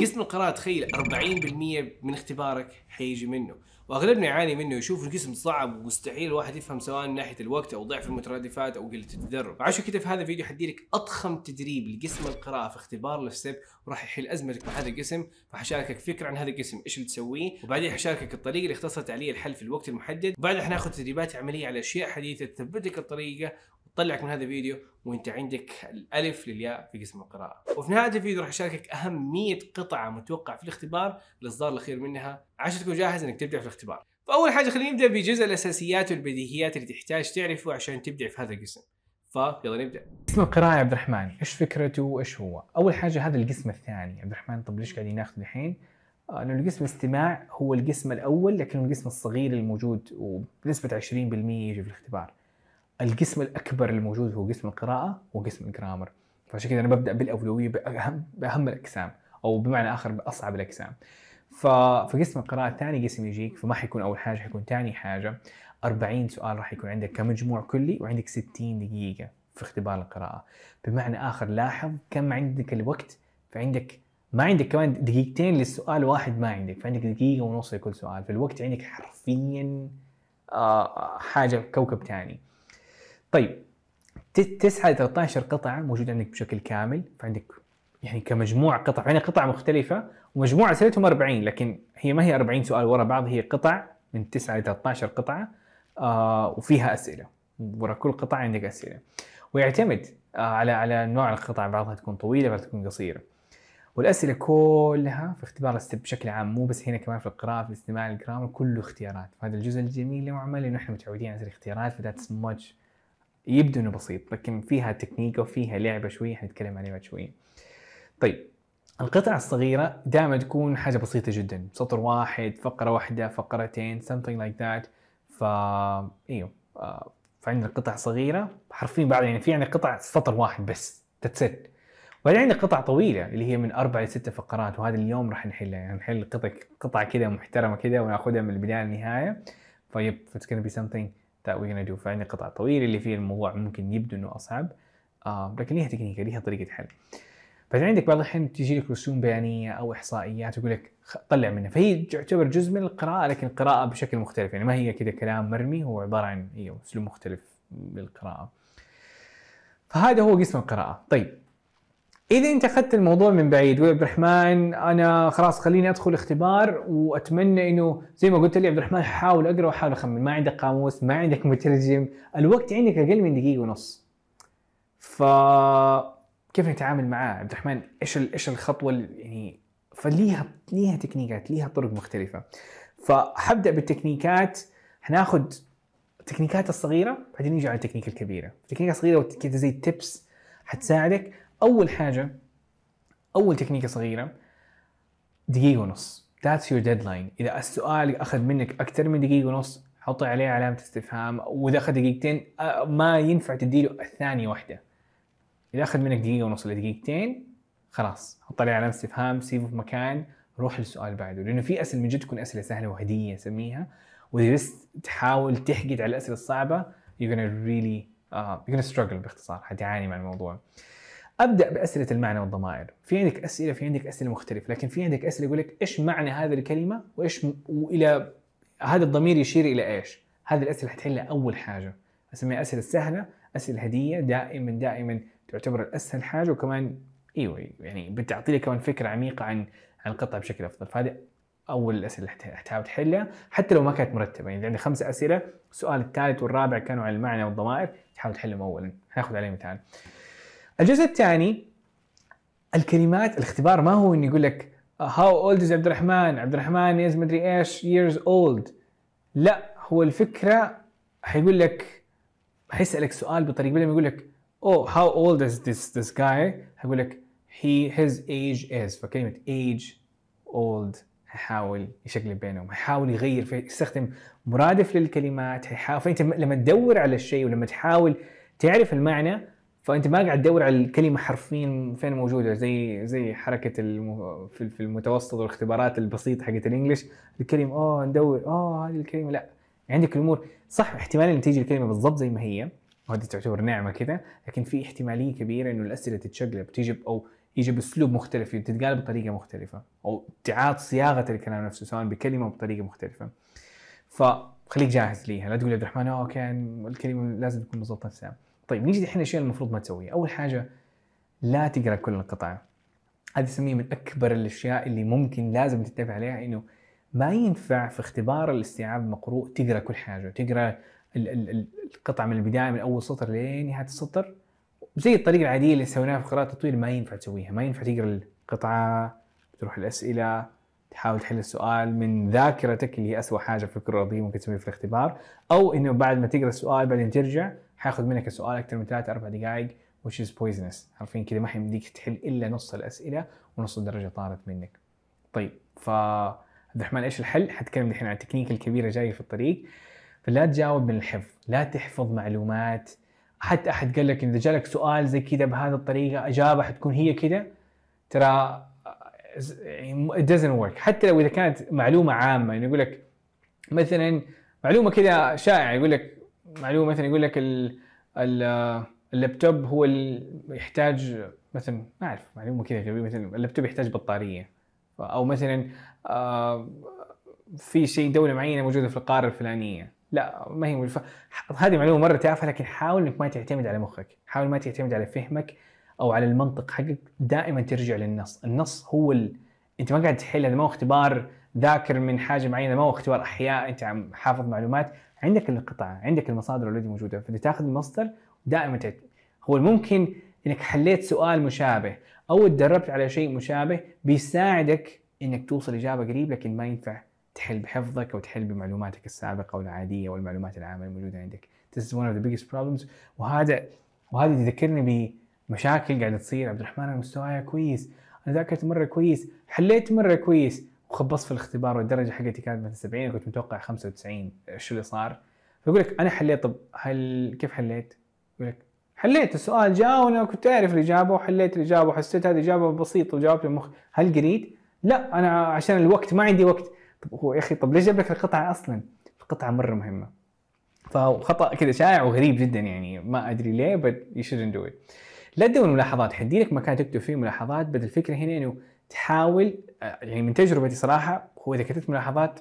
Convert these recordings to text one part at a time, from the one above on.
قسم القراءة تخيل 40% من اختبارك حيجي منه واغلبنا يعاني منه يشوف القسم صعب ومستحيل الواحد يفهم سواء من ناحيه الوقت او ضعف المترادفات او قله التدرب عشان كذا في هذا الفيديو حديلك اضخم تدريب لقسم القراءه في اختبار الستيب وراح يحل ازمتك مع هذا القسم فحشاركك فكره عن هذا القسم ايش اللي تسويه وبعدين حشاركك الطريقه اللي اختصرت عليه الحل في الوقت المحدد وبعدها حناخذ تدريبات عمليه على اشياء حديثه تثبت الطريقه طلعك من هذا الفيديو وانت عندك الالف للياء في قسم القراءه وفي نهايه الفيديو راح اشاركك اهم 100 قطعه متوقع في الاختبار الاصدار الاخير منها عشان تكون جاهز انك تبدع في الاختبار فاول حاجه خلينا نبدا بجزء الاساسيات والبديهيات اللي تحتاج تعرفه عشان تبدع في هذا القسم فيلا نبدا قسم القراءة يا عبد الرحمن ايش فكرته وايش هو؟ أول حاجة هذا القسم الثاني عبد الرحمن طب ليش قاعدين ناخذ الحين؟ آه، لأنه القسم الاستماع هو القسم الأول لكنه القسم الصغير الموجود وبنسبة 20% يجي في الاختبار القسم الاكبر الموجود هو قسم القراءه وقسم الجرامر فعشان كذا انا ببدا بالاولويه باهم باهم الاقسام او بمعنى اخر باصعب الاقسام فقسم القراءة ثاني قسم يجيك فما حيكون أول حاجة حيكون ثاني حاجة 40 سؤال راح يكون عندك كمجموع كلي وعندك 60 دقيقة في اختبار القراءة بمعنى آخر لاحظ كم عندك الوقت فعندك ما عندك كمان دقيقتين للسؤال واحد ما عندك فعندك دقيقة ونص لكل سؤال فالوقت عندك حرفيا آه، حاجة كوكب ثاني طيب 9 ل 13 قطعه موجوده عندك بشكل كامل فعندك يعني كمجموع قطع يعني قطع مختلفه ومجموع اسئلتهم 40 لكن هي ما هي 40 سؤال ورا بعض هي قطع من 9 ل 13 قطعه آه وفيها اسئله ورا كل قطعه عندك اسئله ويعتمد آه على على نوع القطع بعضها تكون طويله بعضها تكون قصيره والاسئله كلها في اختبار الستب بشكل عام مو بس هنا كمان في القراءه في الاستماع الجرامر كله اختيارات فهذا الجزء الجميل اللي ما لانه احنا متعودين على الاختيارات فذاتس ماتش يبدو انه بسيط لكن فيها تكنيك وفيها لعبه شويه حنتكلم عليه بعد شويه. طيب القطع الصغيرة دائما تكون حاجة بسيطة جدا سطر واحد فقرة واحدة فقرتين something like that ف ايوه آه، فعندنا قطع صغيرة حرفيا بعد يعني في عندنا قطع سطر واحد بس it. وبعدين عندنا قطع طويلة اللي هي من أربع لستة فقرات وهذا اليوم راح نحلها يعني نحل قطع قطعة كذا محترمة كذا وناخذها من البداية للنهاية فيب it's gonna be something that we're gonna do فعندي قطع طويل اللي فيه الموضوع ممكن يبدو انه اصعب آه لكن ليها تكنيكه ليها طريقه حل بعدين عندك بعض الحين تجي لك رسوم بيانيه او احصائيات يقول لك طلع منها فهي تعتبر جزء من القراءه لكن قراءه بشكل مختلف يعني ما هي كذا كلام مرمي هو عباره عن أيوة، اسلوب مختلف للقراءه فهذا هو قسم القراءه طيب اذا انت اخذت الموضوع من بعيد وعبد الرحمن انا خلاص خليني ادخل اختبار واتمنى انه زي ما قلت لي عبد الرحمن حاول اقرا وحاول اخمن ما عندك قاموس ما عندك مترجم الوقت عندك اقل من دقيقه ونص ف كيف نتعامل معاه عبد الرحمن ايش ايش الخطوه يعني فليها ليها تكنيكات ليها طرق مختلفه فحبدا بالتكنيكات حناخذ التكنيكات الصغيره بعدين نيجي على التكنيك الكبيره التكنيك الصغيره كذا زي تيبس حتساعدك اول حاجه اول تكنيكه صغيره دقيقه ونص ذاتس يور ديدلاين اذا السؤال اخذ منك اكثر من دقيقه ونص حط عليه علامه استفهام واذا اخذ دقيقتين آه، ما ينفع تديله الثانيه واحده اذا اخذ منك دقيقه ونص دقيقتين خلاص حط عليه علامه استفهام سيبه في مكان روح للسؤال بعده لانه في اسئله من جد تكون اسئله سهله وهديه نسميها واذا بس تحاول تحقد على الاسئله الصعبه you're gonna really uh, you're gonna struggle باختصار حتعاني مع الموضوع ابدا باسئله المعنى والضمائر في عندك اسئله في عندك اسئله مختلفه لكن في عندك اسئله يقول لك ايش معنى هذه الكلمه وايش والى هذا الضمير يشير الى ايش هذه الاسئله حتحلها اول حاجه اسميها اسئله سهله اسئله هديه دائما دائما تعتبر اسهل حاجه وكمان ايوه يعني بتعطي لك كمان فكره عميقه عن عن القطعه بشكل افضل فهذه اول الاسئله اللي حتحاول تحلها حتى لو ما كانت مرتبه يعني عندي خمسه اسئله السؤال الثالث والرابع كانوا عن المعنى والضمائر تحاول تحلهم اولا حناخذ عليه مثال الجزء الثاني الكلمات الاختبار ما هو انه يقول لك هاو اولد از عبد الرحمن عبد الرحمن از مدري ايش years اولد لا هو الفكره حيقول لك حيسالك سؤال بطريقه بدل ما يقول لك اوه هاو اولد از ذس ذس جاي حيقول لك هي هيز ايج از فكلمه ايج اولد حيحاول يشكل بينهم حيحاول يغير في يستخدم مرادف للكلمات حيحاول فانت لما تدور على الشيء ولما تحاول تعرف المعنى فانت ما قاعد تدور على الكلمه حرفيا فين موجوده زي زي حركه الم... في المتوسط والاختبارات البسيطه حقت الانجليش الكلمه اه ندور اه هذه الكلمه لا عندك الامور صح احتمال ان تيجي الكلمه بالضبط زي ما هي وهذه تعتبر نعمه كذا لكن في احتماليه كبيره انه الاسئله تتشقلب تجيب او يجي باسلوب مختلف تتقال بطريقه مختلفه او تعاد صياغه الكلام نفسه سواء بكلمه او بطريقه مختلفه فخليك جاهز ليها لا تقول عبد الرحمن اه كان الكلمه لازم تكون بالضبط نفسها طيب نيجي الحين الاشياء المفروض ما تسويها اول حاجه لا تقرا كل القطع هذه نسميها من اكبر الاشياء اللي ممكن لازم تنتبه عليها انه ما ينفع في اختبار الاستيعاب مقروء تقرا كل حاجه تقرا القطع من البدايه من اول سطر لنهايه السطر زي الطريقه العاديه اللي سويناها في قراءه التطوير ما ينفع تسويها ما ينفع تقرا القطعه تروح الاسئله تحاول تحل السؤال من ذاكرتك اللي هي اسوء حاجه في الكره الارضيه ممكن تسويها في الاختبار او انه بعد ما تقرا السؤال بعدين ترجع حياخذ منك السؤال اكثر من ثلاث اربع دقائق which is poisonous عارفين كذا ما حيمديك تحل الا نص الاسئله ونص الدرجه طارت منك طيب ف عبد الرحمن ايش الحل؟ حتكلم الحين عن التكنيك الكبيره جايه في الطريق فلا تجاوب من الحفظ، لا تحفظ معلومات حتى احد قال لك اذا جالك سؤال زي كذا بهذه الطريقه اجابه حتكون هي كذا ترى it doesn't work حتى لو اذا كانت معلومه عامه يعني يقول لك مثلا معلومه كذا شائعه يقول لك معلومه مثلا يقول لك اللابتوب هو اللي يحتاج مثلا ما اعرف يعني معلومه كذا غبيه مثلا اللابتوب يحتاج بطاريه او مثلا آه، في شيء دوله معينه موجوده في القاره الفلانيه لا ما هي ملفة. هذه معلومه مره تافهه لكن حاول انك ما تعتمد على مخك حاول ما تعتمد على فهمك او على المنطق حقك دائما ترجع للنص النص هو ال... انت ما قاعد تحل هذا ما هو اختبار ذاكر من حاجه معينه ما هو اختبار احياء انت عم حافظ معلومات عندك القطعه عندك المصادر اللي موجوده فانت تاخذ المصدر دائما هو ممكن انك حليت سؤال مشابه او تدربت على شيء مشابه بيساعدك انك توصل اجابه قريب لكن ما ينفع تحل بحفظك او تحل بمعلوماتك السابقه والعاديه والمعلومات العامه الموجوده عندك. This is one of the biggest problems وهذا وهذا يذكرني بمشاكل قاعده تصير عبد الرحمن انا مستواي كويس، انا ذاكرت مره كويس، حليت مره كويس، وخبصت في الاختبار والدرجه حقتي كانت مثلا 70 كنت متوقع 95 ايش اللي صار؟ فيقول لك انا حليت طب هل كيف حليت؟ يقول لك حليت السؤال جاء وانا كنت اعرف الاجابه وحليت الاجابه وحسيت هذه اجابه بسيطه وجاوبت المخ هل قريت؟ لا انا عشان الوقت ما عندي وقت طب هو يا اخي طب ليش جاب لك القطعه اصلا؟ القطعه مره مهمه فخطا كذا شائع وغريب جدا يعني ما ادري ليه بس يو شودنت دو لا تدور ملاحظات حدي لك مكان تكتب فيه ملاحظات بدل الفكره هنا انه يعني تحاول آه، يعني من تجربتي صراحه هو اذا كتبت ملاحظات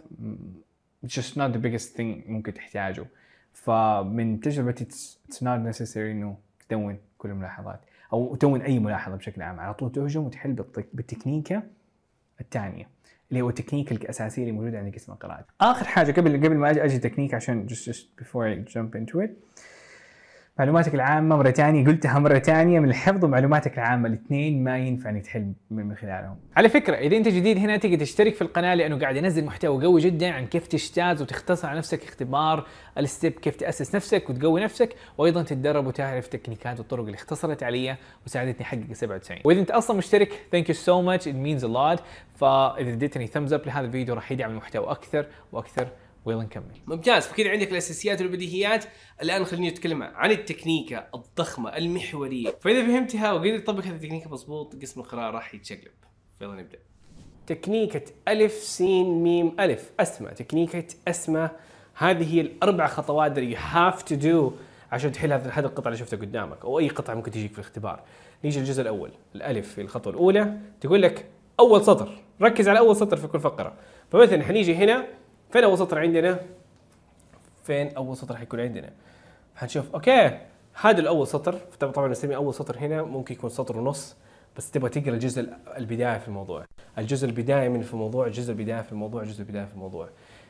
just not the biggest thing ممكن تحتاجه فمن تجربتي it's not necessary انه تدون كل الملاحظات او تدون اي ملاحظه بشكل عام على طول تهجم وتحل بالتكنيكه الثانيه اللي هو التكنيك الاساسيه اللي موجوده عند قسم القراءات اخر حاجه قبل قبل ما اجي تكنيك عشان just, just before I jump into it معلوماتك العامه مره ثانيه قلتها مره ثانيه من الحفظ ومعلوماتك العامه الاثنين ما ينفع نتحل من خلالهم. على فكره اذا انت جديد هنا تقدر تشترك في القناه لانه قاعد انزل محتوى قوي جدا عن كيف تجتاز وتختصر على نفسك اختبار الستيب كيف تاسس نفسك وتقوي نفسك وايضا تتدرب وتعرف تكنيكات والطرق اللي اختصرت علي وساعدتني احقق 97 واذا انت اصلا مشترك ثانك يو سو ماتش ات مينز ا لوت فاذا اديتني ثمز اب لهذا الفيديو راح يدعم المحتوى اكثر واكثر ويلا نكمل ممتاز فكذا عندك الاساسيات والبديهيات الان خليني اتكلم عن التكنيكه الضخمه المحوريه فاذا فهمتها وقدرت تطبق هذه التكنيكه مضبوط قسم القراءه راح يتشقلب فيلا نبدا تكنيكة ألف سين ميم ألف أسماء تكنيكة أسماء هذه هي الأربع خطوات اللي يو هاف تو دو عشان تحل هذا القطعة اللي شفتها قدامك أو أي قطعة ممكن تجيك في الاختبار نيجي للجزء الأول الألف في الخطوة الأولى تقول لك أول سطر ركز على أول سطر في كل فقرة فمثلا حنيجي هنا فين اول سطر عندنا فين اول سطر حيكون عندنا حنشوف اوكي هذا الاول سطر طبعا نسميه اول سطر هنا ممكن يكون سطر ونص بس تبغى تقرا الجزء البدايه في الموضوع الجزء البدايه من في الموضوع الجزء البدايه في الموضوع الجزء البدايه في الموضوع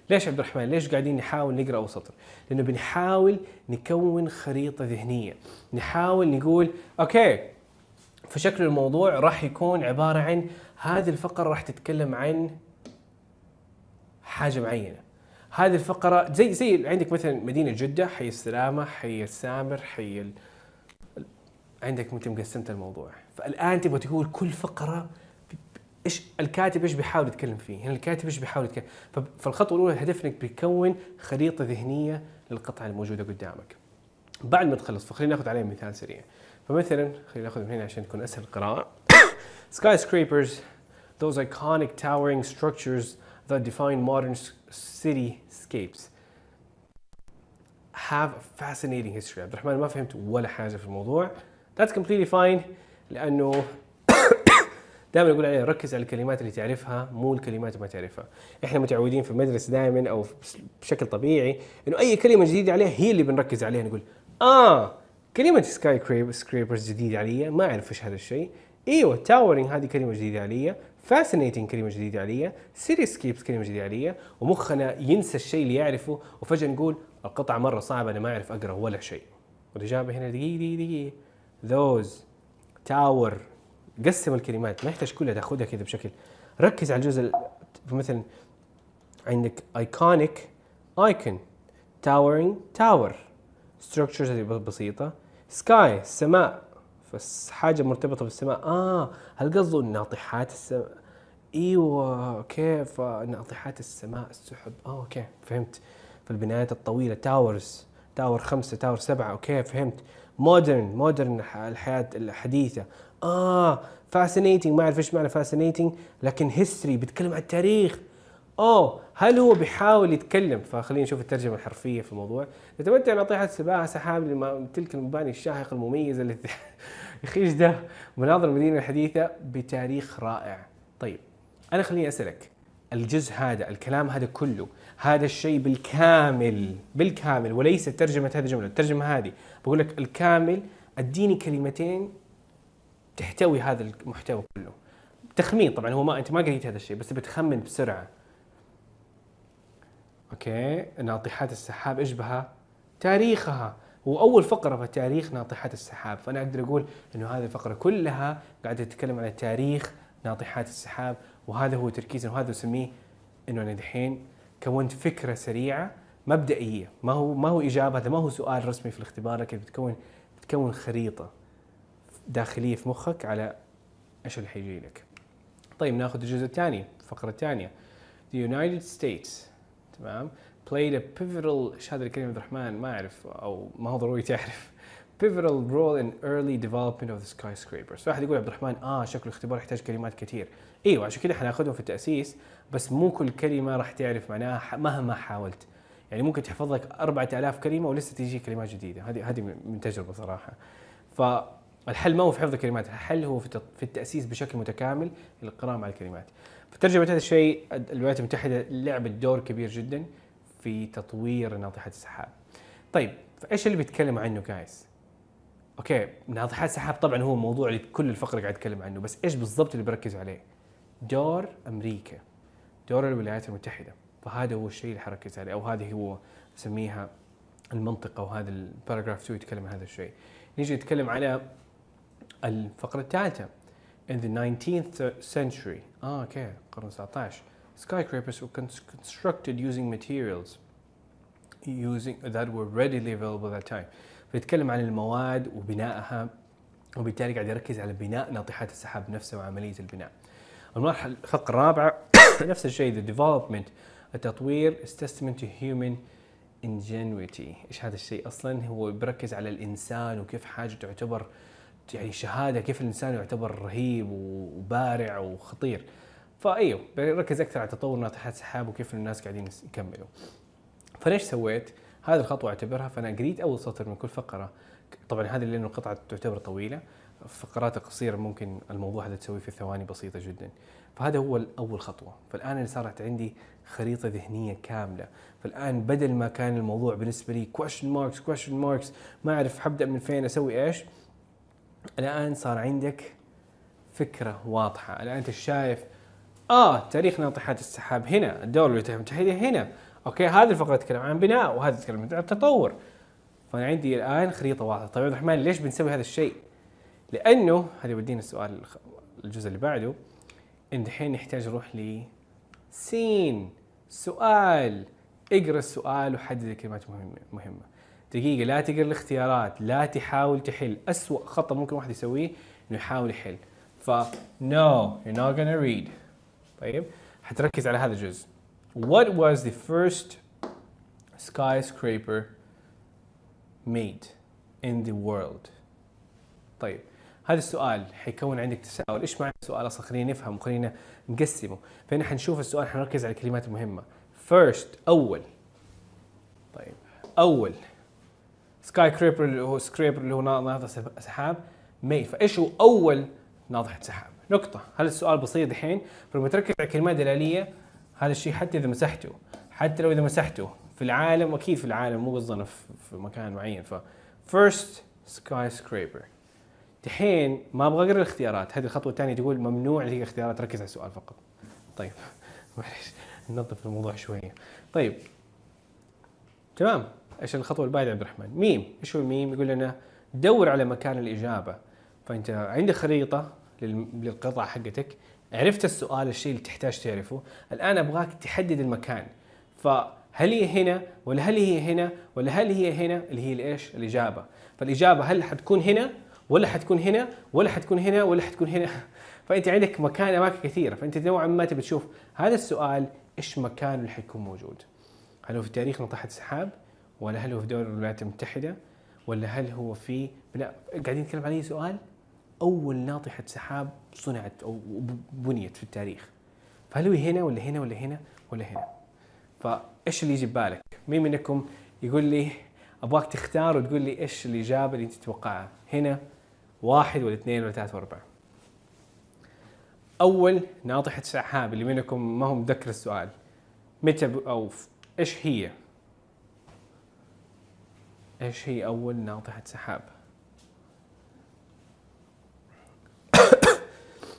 ليش عبد الرحمن ليش قاعدين نحاول نقرا اول سطر لانه بنحاول نكون خريطه ذهنيه نحاول نقول اوكي فشكل الموضوع راح يكون عباره عن هذه الفقره راح تتكلم عن حاجه معينه هذه الفقره زي زي عندك مثلا مدينه جده حي السلامه حي السامر حي ال... عندك انت مقسمت الموضوع فالان تبغى تقول كل فقره ايش الكاتب ايش بيحاول يتكلم فيه هنا يعني الكاتب ايش بيحاول يتكلم فالخطوه الاولى هدف انك بيكون خريطه ذهنيه للقطعه الموجوده قدامك بعد ما تخلص فخلينا ناخذ عليه مثال سريع فمثلا خلينا ناخذ من هنا عشان تكون اسهل القراءه سكاي سكريبرز those iconic towering structures that define modern cityscapes have a fascinating history عبد الرحمن ما فهمت ولا حاجة في الموضوع that's completely fine لأنه دائما اقول عليه ركز على الكلمات اللي تعرفها مو الكلمات اللي ما تعرفها احنا متعودين في المدرسه دائما او بشكل طبيعي انه اي كلمه جديده عليها هي اللي بنركز عليها نقول اه كلمه سكاي كريب سكريبرز جديده علي ما اعرف ايش هذا الشيء ايوه تاورنج هذه كلمه جديده علي فاسنيتنج كلمه جديده علي سيريس كيبس كلمه جديده علي ومخنا ينسى الشيء اللي يعرفه وفجاه نقول القطعه مره صعبه انا ما اعرف اقرا ولا شيء والاجابه هنا دقيقه دقيقه دقيقه ذوز تاور قسم الكلمات ما يحتاج كلها تاخذها كذا بشكل ركز على الجزء مثلا عندك ايكونيك ايكون تاورينج تاور ستراكشرز بسيطه سكاي السماء بس حاجه مرتبطه بالسماء اه هل قصده ناطحات السماء ايوه كيف ناطحات السماء السحب اه اوكي فهمت في البنايات الطويله تاورز تاور خمسة تاور سبعة اوكي فهمت مودرن مودرن الحياة الحديثة اه فاسينيتنج ما اعرف ايش معنى فاسينيتنج لكن هيستوري بيتكلم عن التاريخ اوه هل هو بيحاول يتكلم فخلينا نشوف الترجمه الحرفيه في الموضوع نتمتع نطيحه سباعه سحاب تلك المباني الشاهقه المميزه التي يخيش ده مناظر المدينه الحديثه بتاريخ رائع طيب انا خليني اسالك الجزء هذا الكلام هذا كله هذا الشيء بالكامل بالكامل وليس ترجمه هذه الجمله الترجمه هذه بقول لك الكامل اديني كلمتين تحتوي هذا المحتوى كله تخمين طبعا هو ما انت ما قريت هذا الشيء بس بتخمن بسرعه اوكي ناطحات السحاب ايش بها؟ تاريخها واول فقره في تاريخ ناطحات السحاب فانا اقدر اقول انه هذه الفقره كلها قاعده تتكلم على تاريخ ناطحات السحاب وهذا هو تركيزنا وهذا اسميه انه انا دحين كونت فكره سريعه مبدئيه ما هو ما هو اجابه هذا ما هو سؤال رسمي في الاختبار لكن بتكون بتكون خريطه داخليه في مخك على ايش اللي حيجي لك طيب ناخذ الجزء الثاني الفقره الثانيه The United States تمام played a pivotal ايش هذا الكلمة عبد الرحمن ما أعرف أو ما هو ضروري تعرف pivotal role in early development of the skyscrapers فواحد يقول عبد الرحمن اه شكل الاختبار يحتاج كلمات كثير ايوه عشان كذا حناخذهم في التأسيس بس مو كل كلمة راح تعرف معناها مهما حاولت يعني ممكن تحفظ لك 4000 كلمة ولسه تيجي كلمات جديدة هذه هذه من تجربة صراحة فالحل ما هو في حفظ الكلمات الحل هو في التأسيس بشكل متكامل للقراءة مع الكلمات فترجمة هذا الشيء الولايات المتحدة لعبت دور كبير جدا في تطوير ناطحه السحاب طيب فايش اللي بيتكلم عنه جايز اوكي ناطحات السحاب طبعا هو الموضوع اللي كل الفقره قاعد اتكلم عنه بس ايش بالضبط اللي بركز عليه دور امريكا دور الولايات المتحده فهذا هو الشيء اللي حركز عليه او هذه هو نسميها المنطقه وهذا الباراجراف 2 يتكلم عن هذا الشيء نيجي نتكلم على الفقره الثالثه in the 19th century اه اوكي القرن 19 Skyscrapers were con constructed using materials using that were readily available at that time. بيتكلم عن المواد وبنائها وبالتالي قاعد يركز على بناء ناطحات السحاب نفسها وعملية البناء. المرحلة الخط الرابعة نفس الشيء the development التطوير is testament to human ingenuity ايش هذا الشيء اصلا هو بركز على الانسان وكيف حاجه تعتبر يعني شهاده كيف الانسان يعتبر رهيب وبارع وخطير فايوه بركز اكثر على تطور ناطحات السحاب وكيف الناس قاعدين يكملوا فليش سويت هذه الخطوه اعتبرها فانا قريت اول سطر من كل فقره طبعا هذه لانه القطعه تعتبر طويله فقرات قصيره ممكن الموضوع هذا تسويه في ثواني بسيطه جدا فهذا هو اول خطوه فالان اللي صارت عندي خريطه ذهنيه كامله فالان بدل ما كان الموضوع بالنسبه لي كويشن ماركس كويشن ماركس ما اعرف حبدا من فين اسوي ايش الان صار عندك فكره واضحه الان انت شايف اه تاريخ ناطحات السحاب هنا الدولة الولايات المتحدة هنا اوكي هذه الفقرة تتكلم عن بناء وهذه تتكلم عن التطور فانا عندي الان خريطة واضحة طيب عبد الرحمن ليش بنسوي هذا الشيء؟ لانه هذا يودينا السؤال الجزء اللي بعده ان دحين نحتاج نروح ل سين سؤال اقرا السؤال وحدد الكلمات المهمة دقيقة لا تقرا الاختيارات لا تحاول تحل أسوأ خطأ ممكن واحد يسويه انه يحاول يحل ف no you're not gonna read طيب حتركز على هذا الجزء What was the first skyscraper made in the world طيب هذا السؤال حيكون عندك تساؤل ايش معنى السؤال اصلا خلينا نفهم خلينا نقسمه فهنا حنشوف السؤال حنركز على الكلمات المهمه first اول طيب اول سكاي كريبر اللي هو سكريبر اللي هو ناطحه سحاب ميد فايش هو اول ناطحه سحاب نقطة هل السؤال بسيط الحين تركز على كلمات دلالية هذا الشيء حتى إذا مسحته حتى لو إذا مسحته في العالم أكيد في العالم مو قصدنا في مكان معين ف first skyscraper دحين ما ابغى اقرا الاختيارات هذه الخطوه الثانيه تقول ممنوع هي اختيارات ركز على السؤال فقط طيب معلش ننظف الموضوع شويه طيب تمام ايش الخطوه اللي بعدها عبد الرحمن ميم ايش هو الميم يقول لنا دور على مكان الاجابه فانت عندك خريطه للقطعه حقتك عرفت السؤال الشيء اللي تحتاج تعرفه الان ابغاك تحدد المكان فهل هي هنا ولا هل هي هنا ولا هل هي هنا اللي هي الايش الاجابه فالاجابه هل حتكون هنا ولا حتكون هنا ولا حتكون هنا ولا حتكون هنا فانت عندك مكان اماكن كثيره فانت نوعا ما تبي تشوف هذا السؤال ايش مكانه اللي حيكون موجود هل هو في تاريخ نطحة السحاب ولا هل هو في دول الولايات المتحده ولا هل هو في لا قاعدين نتكلم عن اي سؤال اول ناطحه سحاب صنعت او بنيت في التاريخ فهل هي هنا ولا هنا ولا هنا ولا هنا فايش اللي يجي ببالك مين منكم يقول لي ابغاك تختار وتقول لي ايش الاجابه اللي انت تتوقعها هنا واحد ولا اثنين ولا ثلاثة واربعه أول ناطحة سحاب اللي منكم ما هو متذكر السؤال متى أو إيش هي؟ إيش هي أول ناطحة سحاب؟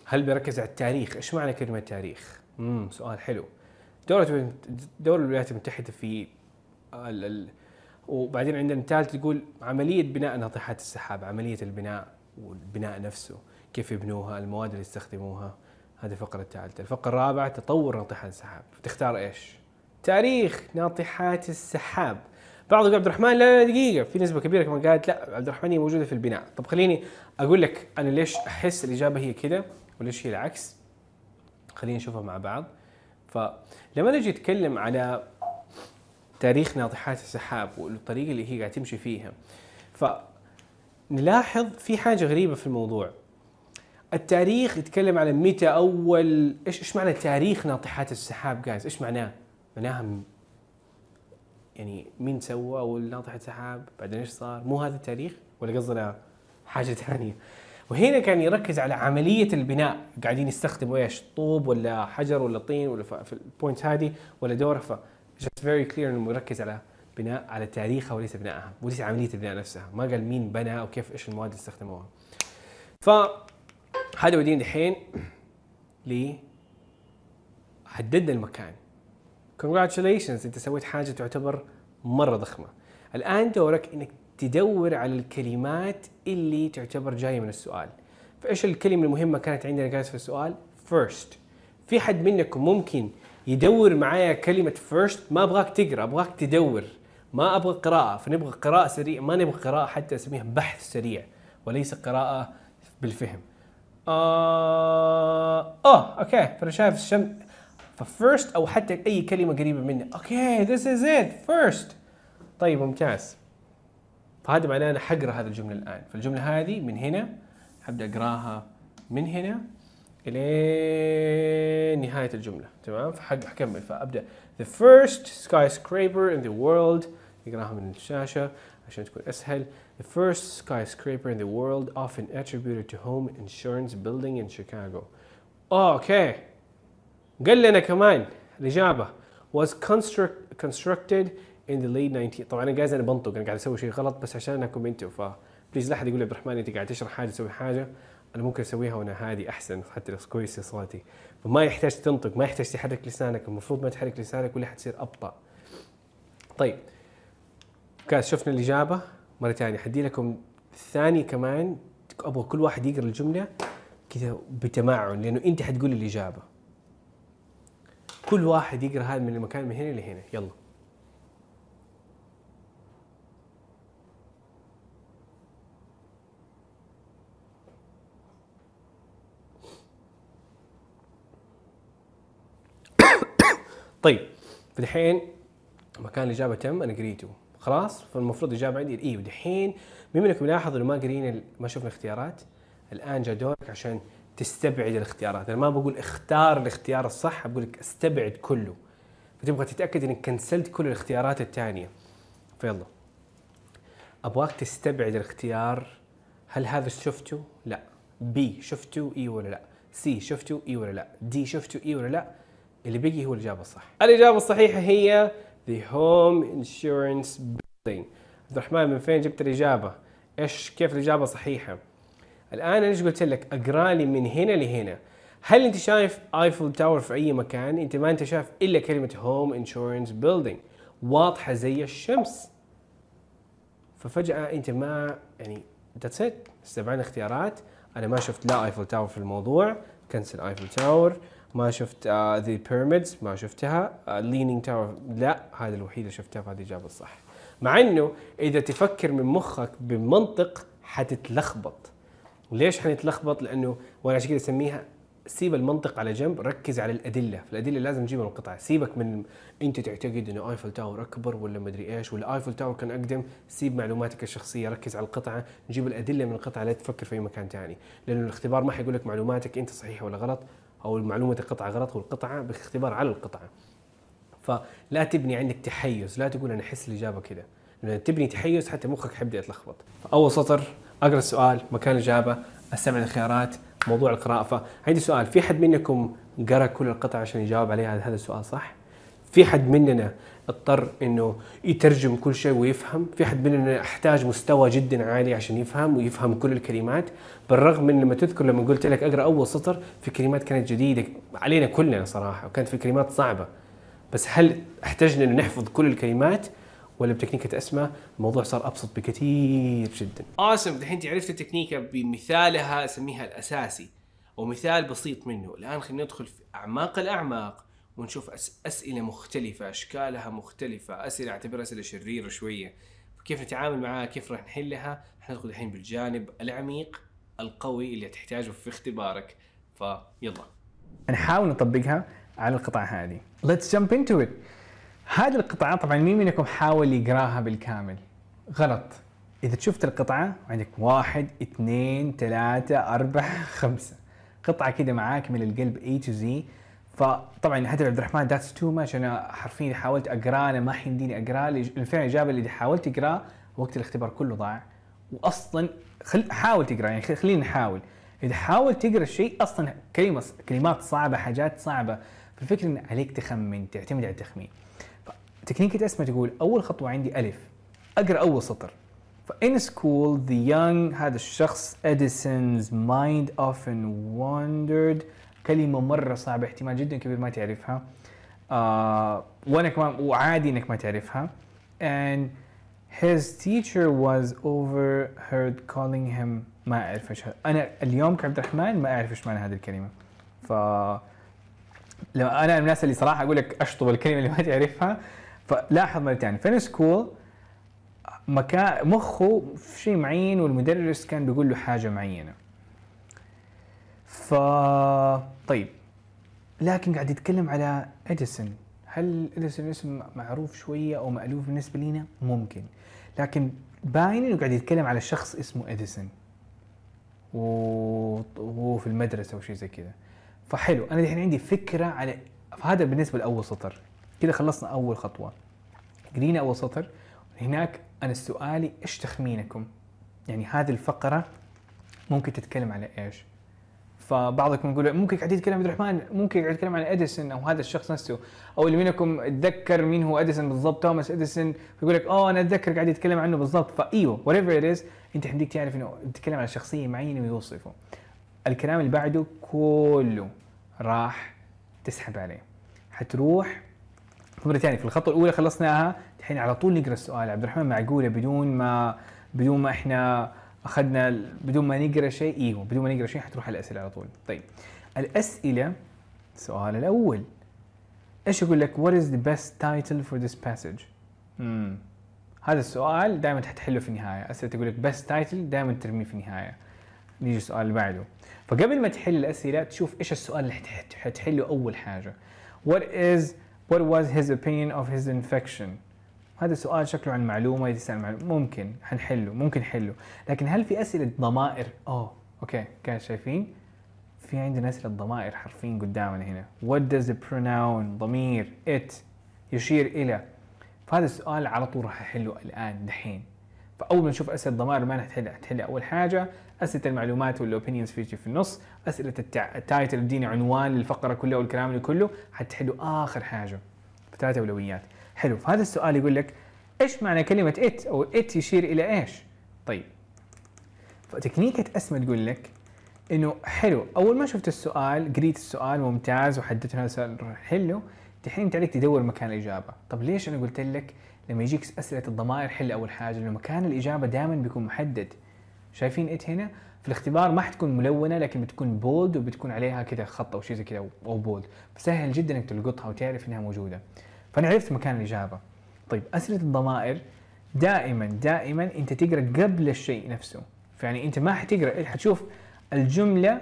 هل بيركز على التاريخ؟ ايش معنى كلمه تاريخ؟ امم سؤال حلو. دولة دور الولايات المتحده في ال ال وبعدين عندنا ثالث يقول عمليه بناء ناطحات السحاب، عمليه البناء والبناء نفسه، كيف يبنوها، المواد اللي يستخدموها، هذه الفقره الثالثه، الفقره الرابعه تطور ناطحات السحاب، تختار ايش؟ تاريخ ناطحات السحاب. بعض يقول عبد الرحمن لا لا دقيقه في نسبه كبيره كمان قالت لا عبد الرحمن هي موجوده في البناء طب خليني اقول لك انا ليش احس الاجابه هي كذا؟ وليش هي العكس خلينا نشوفها مع بعض فلما نجي نتكلم على تاريخ ناطحات السحاب والطريقه اللي هي قاعد تمشي فيها فنلاحظ في حاجه غريبه في الموضوع التاريخ يتكلم على متى اول ايش ايش معنى تاريخ ناطحات السحاب جايز ايش معناه؟ معناها يعني مين سوى اول ناطحه سحاب؟ بعدين ايش صار؟ مو هذا التاريخ ولا قصدنا حاجه ثانيه؟ وهنا كان يركز على عمليه البناء قاعدين يستخدموا ايش طوب ولا حجر ولا طين ولا في البوينت هذه ولا دوره ف جست فيري كلير انه مركز على بناء على تاريخها وليس بنائها وليس عمليه البناء نفسها ما قال مين بنى وكيف ايش المواد اللي استخدموها ف هذا ودينا دحين ل حددنا المكان congratulations انت سويت حاجه تعتبر مره ضخمه الان دورك انك تدور على الكلمات اللي تعتبر جايه من السؤال فايش الكلمه المهمه كانت عندنا جايز في السؤال first في حد منكم ممكن يدور معايا كلمه first ما ابغاك تقرا ابغاك تدور ما ابغى قراءه فنبغى قراءه سريعه ما نبغى قراءه حتى اسميها بحث سريع وليس قراءه بالفهم آه أوه أوكي فأنا شايف الشم ففيرست أو حتى أي كلمة قريبة مني أوكي ذس إز إت فيرست طيب ممتاز فهذا معناه انا حقرا هذه الجمله الان فالجمله هذه من هنا حبدا اقراها من هنا الى نهايه الجمله تمام اكمل فابدا the first skyscraper in the world اقراها من الشاشه عشان تكون اسهل the first skyscraper in the world often attributed to home insurance building in Chicago اوكي قال لنا كمان الاجابه was construct, constructed in the late 90 طبعا انا جايز انا بنطق انا قاعد اسوي شيء غلط بس عشان انكم انتم ف بليز لا احد يقول لي عبد الرحمن انت قاعد تشرح حاجه تسوي حاجه انا ممكن اسويها وانا هادي احسن حتى كويس صوتي فما يحتاج تنطق ما يحتاج تحرك لسانك المفروض ما تحرك لسانك ولا حتصير ابطا طيب كاس شفنا الاجابه مره ثانيه حدي لكم ثاني كمان ابغى كل واحد يقرا الجمله كذا بتمعن لانه انت حتقول الاجابه كل واحد يقرا هذا من المكان من هنا لهنا يلا طيب فدحين مكان الاجابه تم انا قريته خلاص فالمفروض الاجابه عندي الاي ودحين مين منكم ملاحظ انه ما قرينا ما شفنا اختيارات الان جاء دورك عشان تستبعد الاختيارات انا ما بقول اختار الاختيار الصح بقول لك استبعد كله فتبغى تتاكد انك كنسلت كل الاختيارات الثانيه فيلا ابغاك تستبعد الاختيار هل هذا شفته لا بي شفته اي ولا لا سي شفته اي ولا لا دي شفته اي ولا لا اللي بقي هو الإجابة الصح الإجابة الصحيحة هي The Home Insurance Building عبد الرحمن من فين جبت الإجابة؟ إيش كيف الإجابة صحيحة؟ الآن أنا إيش قلت لك؟ أقرأ لي من هنا لهنا هل أنت شايف آيفل تاور في أي مكان؟ أنت ما أنت شايف إلا كلمة هوم انشورنس بيلدينج واضحة زي الشمس ففجأة أنت ما يعني ذاتس إت استبعدنا اختيارات أنا ما شفت لا آيفل تاور في الموضوع كنسل آيفل تاور ما شفت ذا uh, بيراميدز ما شفتها لينينج uh, تاور لا هذا الوحيده شفتها فهذه الاجابه الصح مع انه اذا تفكر من مخك بمنطق حتتلخبط ليش حنتلخبط لانه وانا عشان كذا اسميها سيب المنطق على جنب ركز على الادله فالادله لازم تجيبها من القطعه سيبك من انت تعتقد انه ايفل تاور اكبر ولا مدري ايش ولا ايفل تاور كان اقدم سيب معلوماتك الشخصيه ركز على القطعه جيب الادله من القطعه لا تفكر في اي مكان ثاني لانه الاختبار ما حيقول لك معلوماتك انت صحيحه ولا غلط او المعلومه القطعه غلط والقطعه باختبار على القطعه فلا تبني عندك تحيز لا تقول انا احس الاجابه كذا لما تبني تحيز حتى مخك حيبدا يتلخبط اول سطر اقرا السؤال مكان الاجابه استمع الخيارات موضوع القراءه فعندي سؤال في حد منكم قرا كل القطع عشان يجاوب عليها هذا السؤال صح في حد مننا اضطر انه يترجم كل شيء ويفهم في حد مننا احتاج مستوى جدا عالي عشان يفهم ويفهم كل الكلمات بالرغم من لما تذكر لما قلت لك اقرا اول سطر في كلمات كانت جديده علينا كلنا صراحه وكانت في كلمات صعبه بس هل احتجنا انه نحفظ كل الكلمات ولا بتكنيكة أسماء الموضوع صار أبسط بكثير جدا آسم دحين أنت عرفت التكنيكة بمثالها أسميها الأساسي ومثال بسيط منه الآن خلينا ندخل في أعماق الأعماق ونشوف اسئله مختلفه اشكالها مختلفه اسئله اعتبرها اسئله شريره شويه كيف نتعامل معها كيف راح نحلها راح ندخل الحين بالجانب العميق القوي اللي تحتاجه في اختبارك فيلا نحاول نطبقها على القطع هذه let's jump into it هذه القطعة طبعا مين منكم حاول يقراها بالكامل غلط إذا شفت القطعة عندك واحد اثنين ثلاثة أربعة خمسة قطعة كده معاك من القلب اي تو زي فطبعا حتى عبد الرحمن ذاتس تو ماتش انا حرفيا حاولت اقراه انا ما حيمديني اقراه فعلا الاجابه اللي حاولت اقراه وقت الاختبار كله ضاع واصلا خل... يعني حاول تقرا يعني خلينا نحاول اذا حاول تقرا الشيء اصلا كلمه كلمات صعبه حاجات صعبه فالفكره ان عليك تخمن تعتمد على التخمين فتكنيك اسمها تقول اول خطوه عندي الف اقرا اول سطر فان سكول ذا يونغ هذا الشخص اديسونز مايند اوفن وندرد كلمه مره صعبه احتمال جدا كبير ما تعرفها uh, وانا كمان وعادي انك ما تعرفها and his teacher was overheard calling him ما اعرف ايش انا اليوم كعبد الرحمن ما اعرف ايش معنى هذه الكلمه ف لما انا من الناس اللي صراحه اقول لك اشطب الكلمه اللي ما تعرفها فلاحظ مره ثانيه فين سكول مكان مخه في شيء معين والمدرس كان بيقول له حاجه معينه ف طيب لكن قاعد يتكلم على اديسون هل اديسون اسم معروف شويه او مألوف بالنسبه لنا ممكن لكن باين انه قاعد يتكلم على شخص اسمه اديسون وهو في المدرسه او شيء زي كذا فحلو انا الحين عندي فكره على فهذا بالنسبه لاول سطر كذا خلصنا اول خطوه قرينا اول سطر هناك انا سؤالي ايش تخمينكم يعني هذه الفقره ممكن تتكلم على ايش فبعضكم يقول ممكن قاعد يتكلم عبد الرحمن ممكن قاعد يتكلم عن اديسون او هذا الشخص نفسه او اللي منكم اتذكر مين هو اديسون بالضبط توماس اديسون فيقول لك اه انا اتذكر قاعد يتكلم عنه بالضبط فايوه وات ايفر اتس انت حديك تعرف انه يتكلم عن شخصيه معينه ويوصفه الكلام اللي بعده كله راح تسحب عليه حتروح مرة ثانية في الخطوة الأولى خلصناها الحين على طول نقرأ السؤال عبد الرحمن معقولة بدون ما بدون ما احنا اخذنا بدون ما نقرا شيء ايوه بدون ما نقرا شيء حتروح الاسئله على طول طيب الاسئله السؤال الاول ايش يقول لك what is the best title for this passage مم. هذا السؤال دائما حتحله في النهايه اسئله تقول لك best title دائما ترميه في النهايه نيجي السؤال اللي بعده فقبل ما تحل الاسئله تشوف ايش السؤال اللي حتحله اول حاجه what is what was his opinion of his infection هذا سؤال شكله عن معلومه تسال معلومه ممكن حنحله ممكن حله لكن هل في اسئله ضمائر اوه اوكي كان شايفين في عندنا اسئله ضمائر حرفين قدامنا هنا what does the pronoun ضمير it يشير الى فهذا السؤال على طول راح احله الان دحين فاول ما نشوف اسئله ضمائر ما حتحل حتحل اول حاجه اسئله المعلومات والاوبينيونز في في النص اسئله التايتل اديني عنوان للفقره كلها والكلام اللي كله حتحله اخر حاجه ثلاثة اولويات حلو فهذا السؤال يقول لك ايش معنى كلمة ات او ات يشير الى ايش؟ طيب فتكنيكة اسماء تقول لك انه حلو اول ما شفت السؤال قريت السؤال ممتاز وحددت هذا السؤال حلو الحين انت عليك تدور مكان الاجابه، طب ليش انا قلت لك لما يجيك اسئله الضمائر حل اول حاجه لانه مكان الاجابه دائما بيكون محدد. شايفين ات هنا؟ في الاختبار ما حتكون ملونه لكن بتكون بولد وبتكون عليها كذا خط او شيء زي كذا او بولد، فسهل جدا انك تلقطها وتعرف انها موجوده. فانا عرفت مكان الاجابه طيب اسئله الضمائر دائما دائما انت تقرا قبل الشيء نفسه يعني انت ما حتقرا حتشوف الجمله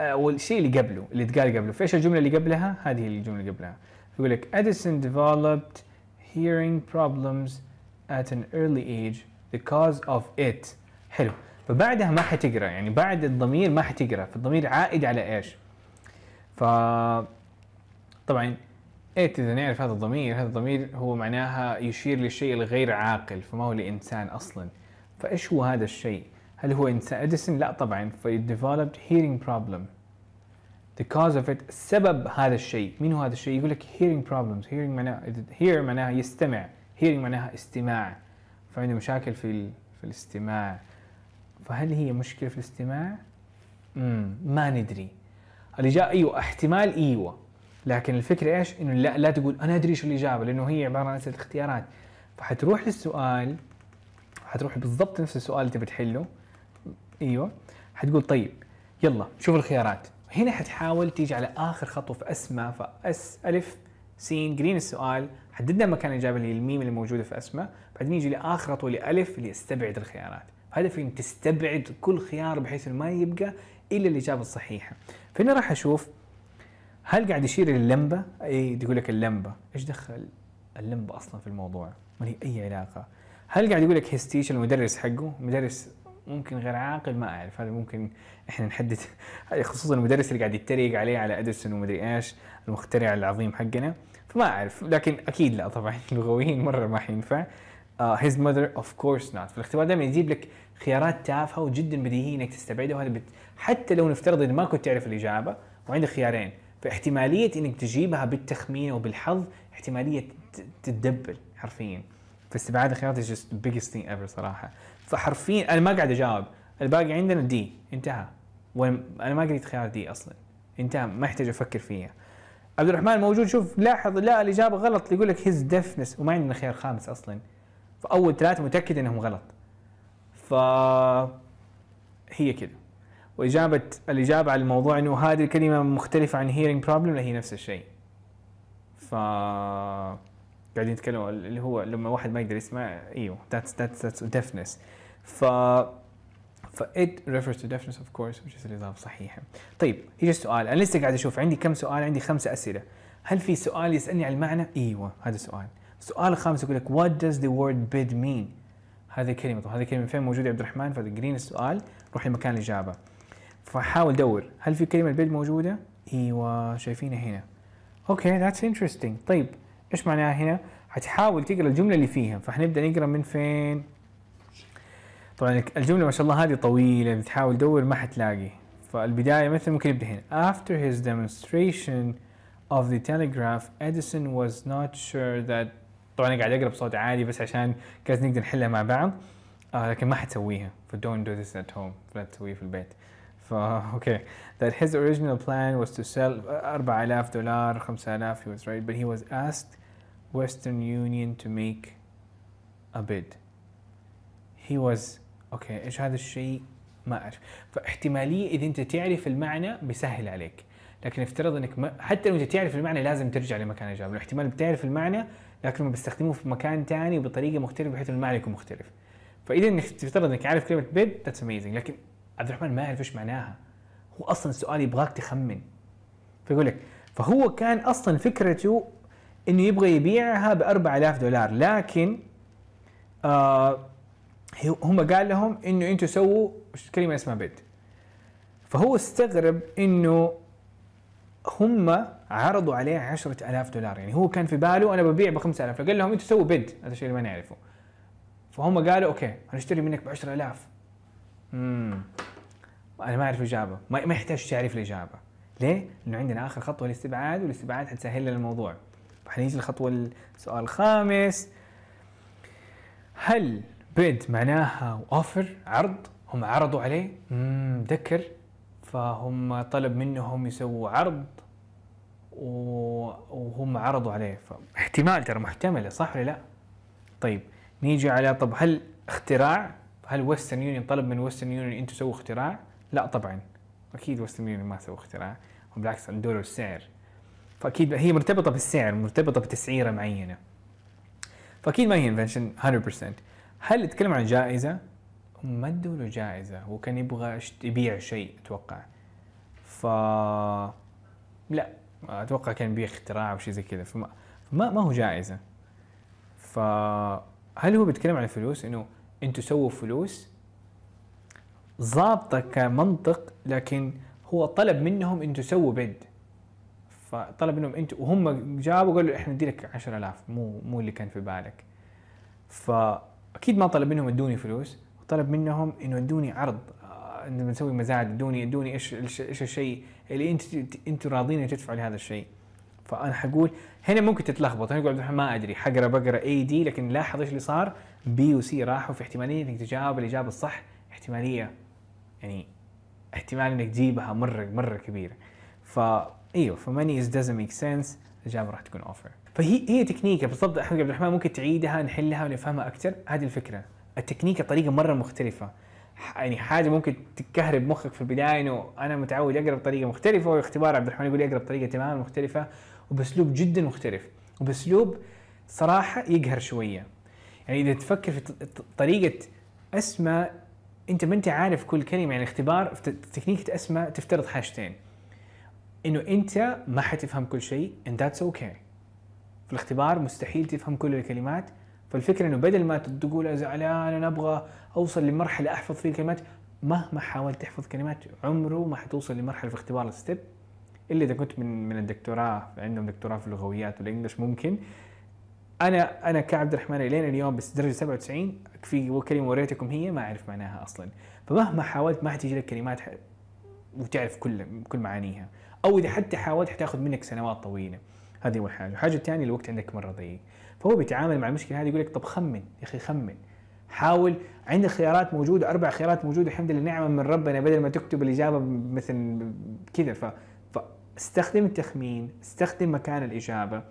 آه، والشيء اللي قبله اللي اتقال قبله فايش الجمله اللي قبلها هذه الجمله اللي قبلها يقول لك Edison developed hearing problems at an early age because of it حلو فبعدها ما حتقرا يعني بعد الضمير ما حتقرا فالضمير عائد على ايش؟ ف طبعا ايت اذا نعرف هذا الضمير هذا الضمير هو معناها يشير للشيء الغير عاقل فما هو لانسان اصلا فايش هو هذا الشيء هل هو انسان اديسون لا طبعا في developed hearing problem the cause of it سبب هذا الشيء مين هو هذا الشيء يقول لك hearing problems hearing معناها hear معناها يستمع hearing معناها استماع فعنده مشاكل في ال... في الاستماع فهل هي مشكله في الاستماع امم ما ندري الإجابة أيوة احتمال أيوة لكن الفكره ايش؟ انه لا لا تقول انا ادري شو الاجابه لانه هي عباره عن اسئله اختيارات فحتروح للسؤال حتروح بالضبط نفس السؤال اللي تبي تحله ايوه حتقول طيب يلا شوف الخيارات هنا حتحاول تيجي على اخر خطوه في اسماء فاس الف سين جرين السؤال حددنا مكان الاجابه اللي الميم اللي موجوده في اسماء بعدين يجي لاخر خطوه لالف اللي استبعد الخيارات هدفي ان تستبعد كل خيار بحيث انه ما يبقى الا الاجابه الصحيحه فهنا راح اشوف هل قاعد يشير اللمبه؟ اي يقول لك اللمبه، ايش دخل اللمبه اصلا في الموضوع؟ ما لي اي علاقه. هل قاعد يقول لك هستيش المدرس حقه؟ مدرس ممكن غير عاقل ما اعرف هذا ممكن احنا نحدد خصوصا المدرس اللي قاعد يتريق عليه على ادسون ومدري ايش المخترع العظيم حقنا فما اعرف لكن اكيد لا طبعا لغويين مره ما حينفع هيز ماذر اوف كورس نوت فالاختبار دائما يجيب لك خيارات تافهه وجدا بديهيه انك تستبعدها وهذا حتى لو نفترض ان ما كنت تعرف الاجابه وعندك خيارين فاحتماليه انك تجيبها بالتخمين او بالحظ احتماليه تتدبل حرفيا فاستبعاد الخيارات is just the biggest thing ever صراحه فحرفيا انا ما قاعد اجاوب الباقي عندنا دي انتهى وانا ما قريت خيار دي اصلا انتهى ما يحتاج افكر فيها عبد الرحمن موجود شوف لاحظ لا الاجابه غلط يقول لك هيز دفنس وما عندنا خيار خامس اصلا فاول ثلاثه متاكد انهم غلط ف هي كذا واجابه الاجابه على الموضوع انه هذه الكلمه مختلفه عن hearing problem هي نفس الشيء ف قاعدين نتكلم اللي هو لما واحد ما يقدر يسمع ايوه that's that's that's deafness ف ف it refers to deafness of course which is الاضافه الصحيحه طيب هي السؤال انا لسه قاعد اشوف عندي كم سؤال عندي خمسه اسئله هل في سؤال يسالني على المعنى ايوه هذا السؤال السؤال الخامس يقول لك what does the word bid mean هذه كلمه طب هذه الكلمة فين موجوده يا عبد الرحمن فقرين السؤال روح لمكان الاجابه فحاول دور هل في كلمة بيل موجودة؟ ايوه شايفينها هنا اوكي ذاتس انترستنج طيب ايش معناها هنا؟ حتحاول تقرا الجملة اللي فيها فحنبدا نقرا من فين؟ طبعا الجملة ما شاء الله هذه طويلة بتحاول تدور ما حتلاقي فالبداية مثلا ممكن نبدا هنا after his demonstration of the telegraph Edison was not sure that طبعا قاعد اقرا بصوت عالي بس عشان كذا نقدر نحلها مع بعض آه لكن ما حتسويها فدونت دو ذيس ات هوم لا تسويه في البيت فا اوكي that his original plan was to sell 4000 دولار 5000 he was right but he was asked Western Union to make a bid he was اوكي ايش هذا الشيء ما اعرف فاحتماليه اذا انت تعرف المعنى بيسهل عليك لكن افترض انك ما حتى لو انت تعرف المعنى لازم ترجع لمكان الاجابه الاحتمال بتعرف المعنى لكن بيستخدموه في مكان ثاني وبطريقه مختلفه بحيث المعنى يكون مختلف فاذا انك تفترض انك عارف كلمه بيد ذاتس اميزنج لكن عبد الرحمن ما يعرف ايش معناها هو اصلا السؤال يبغاك تخمن فيقول لك فهو كان اصلا فكرته انه يبغى يبيعها ب 4000 دولار لكن آه هم قال لهم انه انتم سووا كلمه اسمها بيد فهو استغرب انه هم عرضوا عليه 10000 دولار يعني هو كان في باله انا ببيع ب 5000 فقال لهم انتم سووا بيد هذا الشيء اللي ما نعرفه فهم قالوا اوكي هنشتري منك ب 10000 امم انا ما اعرف الاجابه ما, يحتاج تعرف الاجابه ليه؟ لانه عندنا اخر خطوه الاستبعاد والاستبعاد حتسهل لنا الموضوع حنيجي للخطوه السؤال الخامس هل بيد معناها اوفر عرض هم عرضوا عليه امم ذكر فهم طلب منهم يسووا عرض وهم عرضوا عليه فاحتمال ترى محتمله صح ولا لا؟ طيب نيجي على طب هل اختراع هل ويسترن يونيون طلب من ويسترن يونيون انتم سووا اختراع؟ لا طبعا اكيد ويسترن يونيون ما سووا اختراع وبالعكس عندوا السعر فاكيد هي مرتبطه بالسعر مرتبطه بتسعيره معينه فاكيد ما هي انفنشن 100% هل اتكلم عن جائزه؟ ما ادوا له جائزه هو كان يبغى يبيع شيء اتوقع ف لا اتوقع كان يبيع اختراع او شيء زي كذا فما ما, ما هو جائزه فهل هو بيتكلم عن الفلوس انه انتوا سووا فلوس ظابطه كمنطق لكن هو طلب منهم انتوا سووا بد فطلب منهم انتوا وهم جابوا قالوا احنا ندي لك 10000 مو مو اللي كان في بالك فاكيد ما طلب منهم ادوني فلوس طلب منهم انه ادوني عرض آه، انه بنسوي مزاد ادوني ادوني ايش ايش الشيء اللي انت انتوا راضين تدفعوا لهذا الشيء فانا حقول هنا ممكن تتلخبط انا اقول ما ادري حقرا بقرا اي دي لكن لاحظ ايش اللي صار بي وسي راحوا في احتماليه انك تجاوب الاجابه الصح احتماليه يعني احتمال انك تجيبها مره مره كبيره ف ايوه فماني از دازنت ميك سنس الاجابه راح تكون اوفر فهي هي تكنيكه بالضبط حق عبد الرحمن ممكن تعيدها نحلها ونفهمها اكثر هذه الفكره التكنيكه طريقه مره مختلفه يعني حاجه ممكن تكهرب مخك في البدايه انه انا متعود اقرا بطريقه مختلفه واختبار عبد الرحمن يقول لي اقرا بطريقه تماما مختلفه وباسلوب جدا مختلف وباسلوب صراحه يقهر شويه يعني اذا تفكر في طريقه اسماء انت ما انت عارف كل كلمه يعني اختبار تكنيك تكنيكه اسماء تفترض حاجتين انه انت ما حتفهم كل شيء and that's okay في الاختبار مستحيل تفهم كل الكلمات فالفكره انه بدل ما تقول انا زعلان انا ابغى اوصل لمرحله احفظ فيها الكلمات مهما حاولت تحفظ كلمات عمره ما حتوصل لمرحله في اختبار الستيب الا اذا كنت من من الدكتوراه عندهم دكتوراه في اللغويات والانجلش ممكن انا انا كعبد الرحمن الين اليوم بس درجه 97 في كلمه وريتكم هي ما اعرف معناها اصلا فمهما حاولت ما حتجي لك كلمات ح... وتعرف كل كل معانيها او اذا حتى حاولت حتاخذ منك سنوات طويله هذه اول حاجه الحاجه الثانيه الوقت عندك مره ضيق فهو بيتعامل مع المشكله هذه يقول لك طب خمن يا اخي خمن حاول عندك خيارات موجوده اربع خيارات موجوده الحمد لله نعمه من ربنا بدل ما تكتب الاجابه مثل كذا ف استخدم التخمين استخدم مكان الإجابة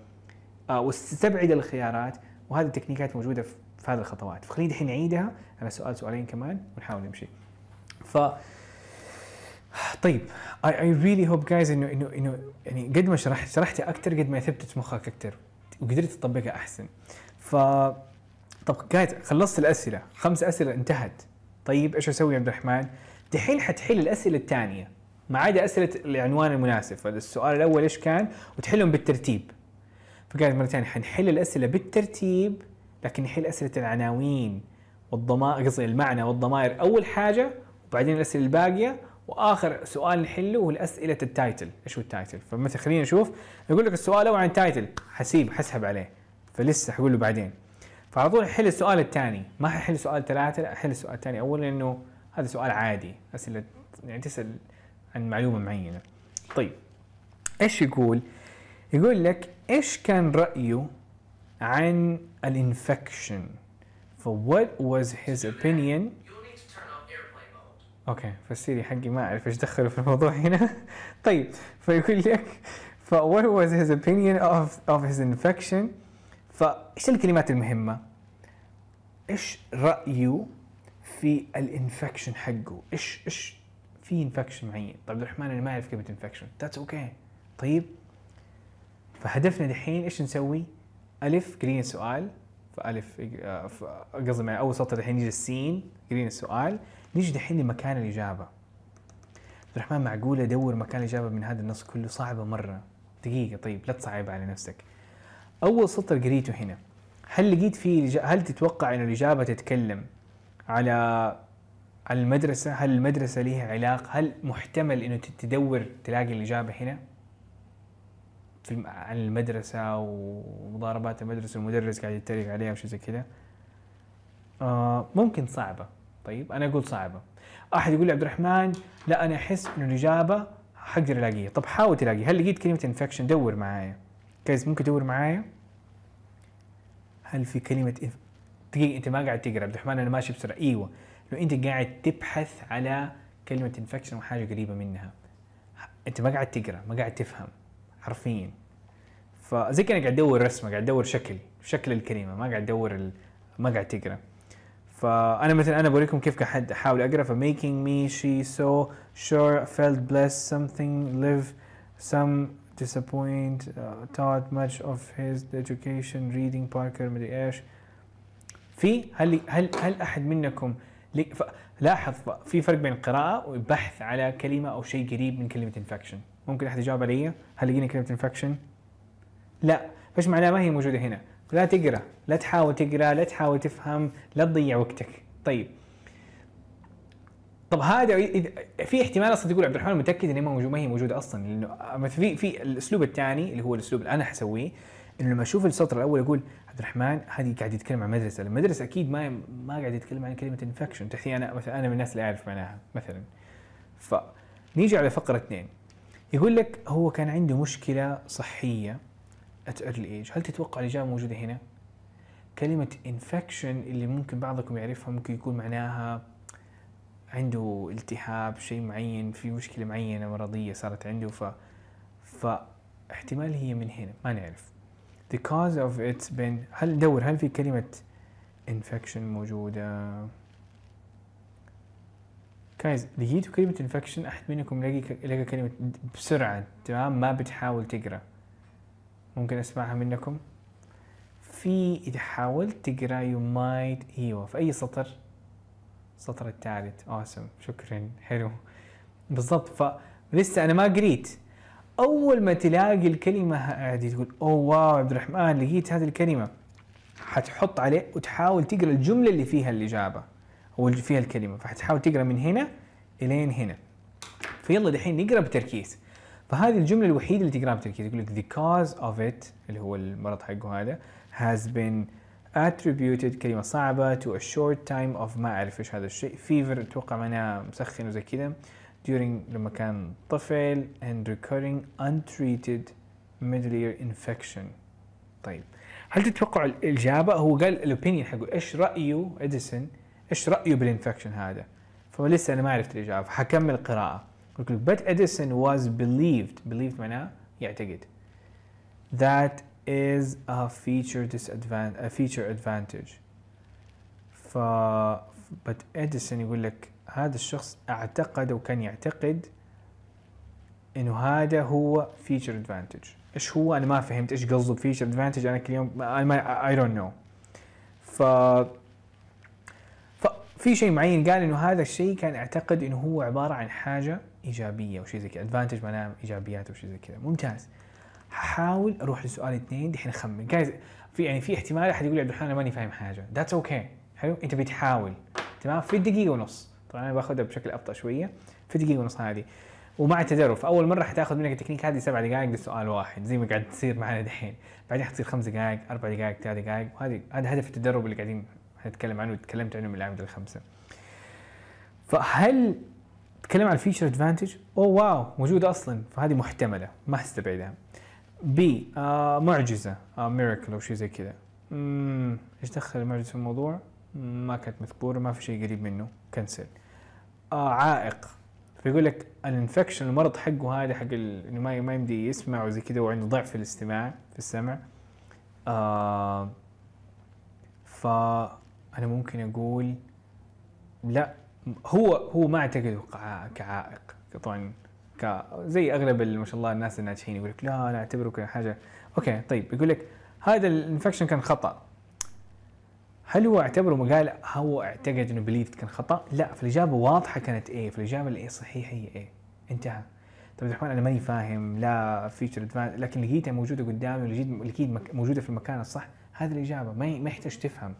آه، واستبعد الخيارات وهذه التكنيكات موجودة في هذه الخطوات فخليني الحين نعيدها على سؤال سؤالين كمان ونحاول نمشي ف طيب I, اي really hope guys انه انه انه يعني قد ما شرحت شرحت اكثر قد ما ثبتت مخك اكثر وقدرت تطبقها احسن ف طب جايز خلصت الاسئله خمس اسئله انتهت طيب ايش اسوي يا عبد الرحمن؟ دحين حتحل الاسئله الثانيه ما عدا اسئله العنوان المناسب فالسؤال الاول ايش كان وتحلهم بالترتيب فقالت مره ثانيه حنحل الاسئله بالترتيب لكن نحل اسئله العناوين والضمائر قصدي المعنى والضمائر اول حاجه وبعدين الاسئله الباقيه واخر سؤال نحله هو اسئله التايتل ايش هو التايتل فمثلا خلينا نشوف يقول لك السؤال الاول عن تايتل حسيب حسحب عليه فلسه حقول له بعدين فعلى طول حل السؤال الثاني ما ححل سؤال ثلاثه لا احل السؤال الثاني اول لانه هذا سؤال عادي اسئله يعني تسال عن معلومه معينه طيب ايش يقول يقول لك ايش كان رايه عن الانفكشن فوات واز هيز opinion اوكي فالسيري حقي ما اعرف ايش دخله في الموضوع هنا طيب فيقول لك فوات واز هيز opinion اوف اوف هيز انفكشن فايش الكلمات المهمه ايش رايه في الانفكشن حقه ايش ايش في انفكشن معين طيب عبد الرحمن انا ما اعرف كلمه انفكشن ذاتس اوكي طيب فهدفنا دحين ايش نسوي؟ الف قرينا السؤال فالف آه، قصدي معي اول سطر دحين يجي السين قرينا السؤال نيجي دحين لمكان الاجابه عبد الرحمن معقوله ادور مكان الاجابه من هذا النص كله صعبه مره دقيقه طيب لا تصعب على نفسك اول سطر قريته هنا هل لقيت فيه هل تتوقع ان الاجابه تتكلم على على المدرسة هل المدرسة لها علاقة هل محتمل انه تدور تلاقي الإجابة هنا في عن المدرسة ومضاربات المدرسة والمدرس قاعد يتريق عليها وشي زي كذا آه ممكن صعبة طيب أنا أقول صعبة أحد يقول لي عبد الرحمن لا أنا أحس إنه الإجابة حقدر ألاقيها طب حاول تلاقيها هل لقيت كلمة انفكشن دور معايا جايز ممكن تدور معايا هل في كلمة دقيقة انت ما قاعد تقرا عبد الرحمن انا ماشي بسرعة ايوه انه انت قاعد تبحث على كلمه انفكشن وحاجه قريبه منها انت ما قاعد تقرا ما قاعد تفهم حرفيا فزي كانك قاعد تدور رسمه قاعد تدور شكل شكل الكلمه ما قاعد تدور ال... ما قاعد تقرا فانا مثلا انا بوريكم كيف قاعد احاول اقرا فميكينج مي شي سو شور felt بليس something live some disappoint uh, taught much of his education reading Parker مدري ايش في هل هل هل احد منكم لاحظ في فرق بين القراءة والبحث على كلمة أو شيء قريب من كلمة infection ممكن أحد يجاوب علي هل لقينا كلمة infection؟ لا فايش معناها ما هي موجودة هنا لا تقرأ لا تحاول تقرأ لا تحاول تفهم لا تضيع وقتك طيب طب هذا في احتمال اصلا تقول عبد الرحمن متاكد ان ما هي موجوده اصلا لانه في في الاسلوب الثاني اللي هو الاسلوب اللي انا حسويه انه لما اشوف السطر الاول اقول عبد الرحمن هذه قاعد يتكلم عن مدرسه، المدرسه اكيد ما ما قاعد يتكلم عن كلمه انفكشن، تحتي انا مثلا انا من الناس اللي اعرف معناها مثلا. فنيجي على فقره اثنين. يقول لك هو كان عنده مشكله صحيه ات ايرلي ايج، هل تتوقع الاجابه موجوده هنا؟ كلمة انفكشن اللي ممكن بعضكم يعرفها ممكن يكون معناها عنده التهاب شيء معين في مشكلة معينة مرضية صارت عنده ف فاحتمال هي من هنا ما نعرف the cause of it's been هل دور هل في كلمة infection موجودة guys لقيتوا كلمة infection أحد منكم لقي لقى كلمة بسرعة تمام ما بتحاول تقرأ ممكن أسمعها منكم في إذا حاولت تقرأ you might أيوة في أي سطر السطر الثالث awesome شكرا حلو بالضبط فلسه أنا ما قريت اول ما تلاقي الكلمه هذه تقول اوه واو عبد الرحمن لقيت هذه الكلمه حتحط عليه وتحاول تقرا الجمله اللي فيها الاجابه او اللي فيها الكلمه فحتحاول تقرا من هنا الين هنا فيلا دحين نقرا بتركيز فهذه الجمله الوحيده اللي تقراها بتركيز يقول لك the cause of it اللي هو المرض حقه هذا has been attributed كلمة صعبة to a short time of ما أعرف إيش هذا الشيء fever أتوقع معناها مسخن وزي كذا during the كان طفل and recurring untreated middle ear infection. طيب هل تتوقع الإجابة؟ هو قال الأوبينيون حقه إيش رأيه إديسون؟ إيش رأيه بالإنفكشن هذا؟ فلسه أنا ما عرفت الإجابة فحكمل القراءة. But Edison was believed, believed معناه يعتقد that is a feature disadvantage, a feature advantage. ف but Edison يقول هذا الشخص اعتقد او كان يعتقد انه هذا هو فيتشر ادفانتج ايش هو انا ما فهمت ايش قصده بفيتشر ادفانتج انا كل يوم اي دونت نو ف في شيء معين قال انه هذا الشيء كان اعتقد انه هو عباره عن حاجه ايجابيه وشيء زي كذا ادفانتج معناها ايجابيات وشيء زي كذا ممتاز حاول اروح لسؤال اثنين دحين اخمن جايز في يعني في احتمال احد يقول لي عبد الرحمن انا ماني فاهم حاجه ذاتس اوكي okay. حلو انت بتحاول تمام في دقيقه ونص طبعا انا باخذها بشكل ابطا شويه في دقيقه ونص هذه ومع التدرب فاول مره حتاخذ منك التكنيك هذه سبع دقائق لسؤال واحد زي ما قاعد تصير معنا دحين بعدين حتصير خمس دقائق اربع دقائق ثلاث دقائق وهذه هذا هدف التدرب اللي قاعدين حنتكلم عنه وتكلمت عنه من العام الخمسه فهل تكلم عن الفيشر ادفانتج اوه واو موجوده اصلا فهذه محتمله ما استبعدها بي آه معجزه آه ميراكل او شيء زي كذا امم ايش دخل المعجزه في الموضوع ما كانت مذكوره ما في شيء قريب منه كنسل عائق فيقول لك الانفكشن المرض حقه هذا حق انه ما ما يمدي يسمع وزي كذا وعنده ضعف في الاستماع في السمع آه فانا ممكن اقول لا هو هو ما اعتقده كعائق طبعا زي اغلب ما شاء الله الناس الناجحين يقول لك لا انا اعتبره كحاجه اوكي طيب يقول لك هذا الانفكشن كان خطا هل هو اعتبره مقال هو اعتقد انه بليفد كان خطا؟ لا فالاجابه واضحه كانت ايه، فالاجابه الايه صحيحه هي ايه، انتهى. طيب الرحمن انا ماني فاهم لا فيتشر لكن لقيتها موجوده قدامي لقيت موجوده في المكان الصح، هذه الاجابه ما ما يحتاج تفهم.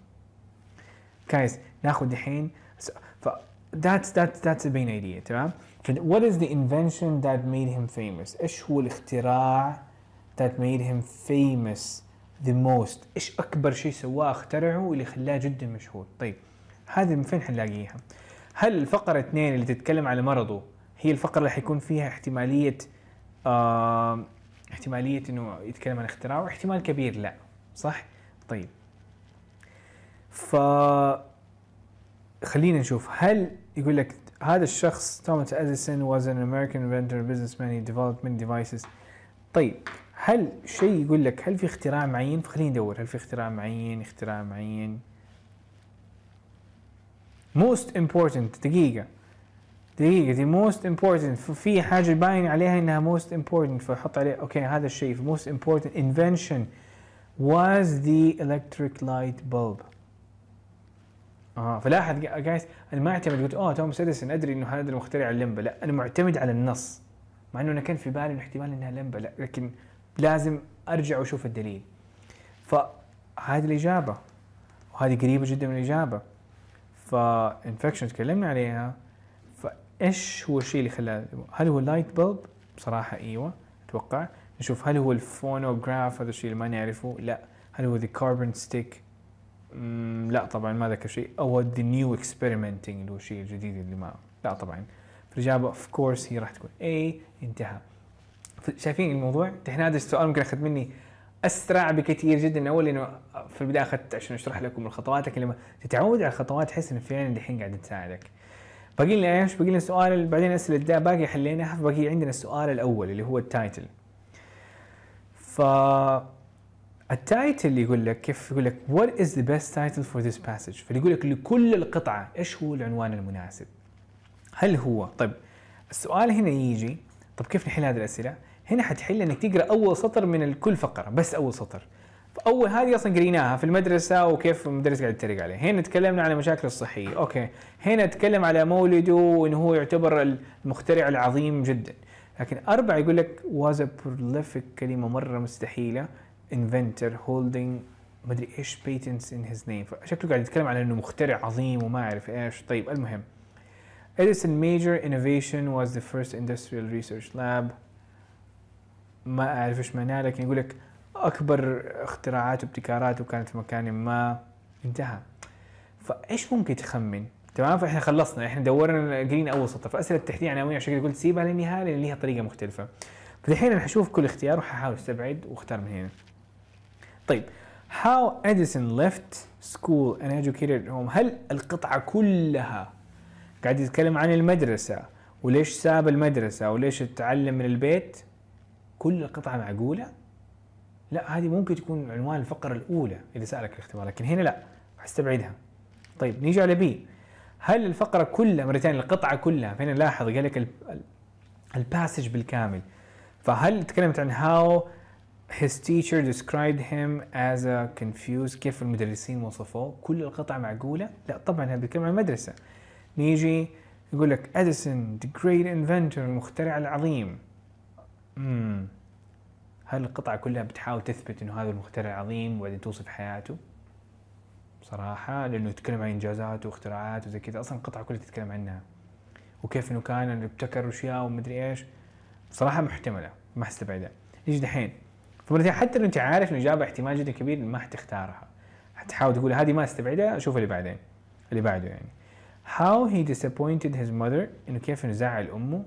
جايز ناخذ دحين ف ذاتس ذاتس ذاتس بين ايديا تمام؟ وات از ذا انفنشن ذات ميد هيم فيموس ايش هو الاختراع ذات ميد هيم فيموس ذا موست ايش اكبر شيء سواه اخترعه اللي خلاه جدا مشهور طيب هذه من فين حنلاقيها هل الفقرة اثنين اللي تتكلم على مرضه هي الفقرة اللي حيكون فيها احتمالية آه احتمالية انه يتكلم عن اختراعه احتمال كبير لا صح طيب ف خلينا نشوف هل يقول لك هذا الشخص توماس اديسون was an American inventor businessman he developed many devices طيب هل شيء يقول لك هل في اختراع معين فخليني ادور هل في اختراع معين اختراع معين most important دقيقة دقيقة دي most important في حاجة باين عليها انها most important فحط عليه اوكي هذا الشيء most important invention was the electric light bulb اه فلاحظ جايز انا ما اعتمد قلت اوه توماس اديسون ادري انه هذا المخترع اللمبه لا انا معتمد على النص مع انه انا كان في بالي انه احتمال انها لمبه لا لكن لازم ارجع واشوف الدليل فهذه الاجابه وهذه قريبه جدا من الاجابه فانفكشن تكلمنا عليها فايش هو الشيء اللي خلاه هل هو لايت بلب بصراحه ايوه اتوقع نشوف هل هو الفونوغراف هذا الشيء اللي ما نعرفه لا هل هو ذا كاربون ستيك لا طبعا ما ذكر شيء او ذا نيو اكسبيرمنتنج اللي هو الشيء الجديد اللي ما لا طبعا فالاجابه اوف كورس هي راح تكون اي انتهى شايفين الموضوع؟ احنا هذا السؤال ممكن اخذ مني اسرع بكثير جدا من اول لانه في البدايه اخذت عشان اشرح لكم الخطوات لكن لما تتعود على الخطوات تحس انه فعلا دحين قاعد تساعدك. باقي لنا ايش؟ باقي لنا سؤال بعدين اسئله ده باقي حليناها باقي عندنا السؤال الاول اللي هو التايتل. ف التايتل يقول لك كيف يقول لك وات از ذا بيست تايتل فور ذيس باسج فيقول لك لكل القطعه ايش هو العنوان المناسب هل هو طيب السؤال هنا يجي طب كيف نحل هذه الاسئله هنا حتحل انك تقرا اول سطر من كل فقره بس اول سطر اول هذه اصلا قريناها في المدرسه وكيف المدرس قاعد يتريق عليه هنا تكلمنا على مشاكله الصحيه اوكي هنا تكلم على مولده وانه هو يعتبر المخترع العظيم جدا لكن أربعة يقول لك واز بروليفيك prolific كلمة مرة مستحيلة inventor holding مدري ايش patents in his name فشكله قاعد يتكلم على انه مخترع عظيم وما اعرف ايش طيب المهم Edison major innovation was the first industrial research lab ما اعرف ايش معناها لكن يقول لك اكبر اختراعات وابتكارات وكانت في مكان ما انتهى فايش ممكن تخمن تمام فاحنا خلصنا احنا دورنا قرينا اول سطر فاسئله تحديد عناوين يعني عشان قلت سيبها للنهايه لان ليها طريقه مختلفه فالحين انا حشوف كل اختيار وححاول استبعد واختار من هنا طيب How Edison left school and educated home هل القطعة كلها قاعد يتكلم عن المدرسة وليش ساب المدرسة وليش تعلم من البيت كل القطعة معقولة لا هذه ممكن تكون عنوان الفقرة الأولى إذا سألك الاختبار لكن هنا لا حستبعدها طيب نيجي على بي هل الفقرة كلها مرة ثانية القطعة كلها فهنا لاحظ قال لك الباسج بالكامل فهل تكلمت عن how his teacher described him as a confused كيف المدرسين وصفوه كل القطع معقولة لا طبعا هذا بيتكلم عن المدرسة نيجي يقول لك اديسون ذا جريت انفنتور المخترع العظيم امم هل القطعة كلها بتحاول تثبت انه هذا المخترع عظيم وبعدين توصف حياته؟ بصراحة لأنه يتكلم عن إنجازاته واختراعاته وزي كذا أصلا القطعة كلها تتكلم عنها وكيف إنه كان ابتكر أشياء ومدري إيش بصراحة محتملة ما حستبعدها نيجي دحين؟ فمثلا حتى لو أنت عارف إنه الإجابة احتمال جدا كبير ما حتختارها حتحاول تقول هذه ما استبعدها أشوف اللي بعدين اللي بعده يعني How he disappointed his mother إنه كيف إنه زعل أمه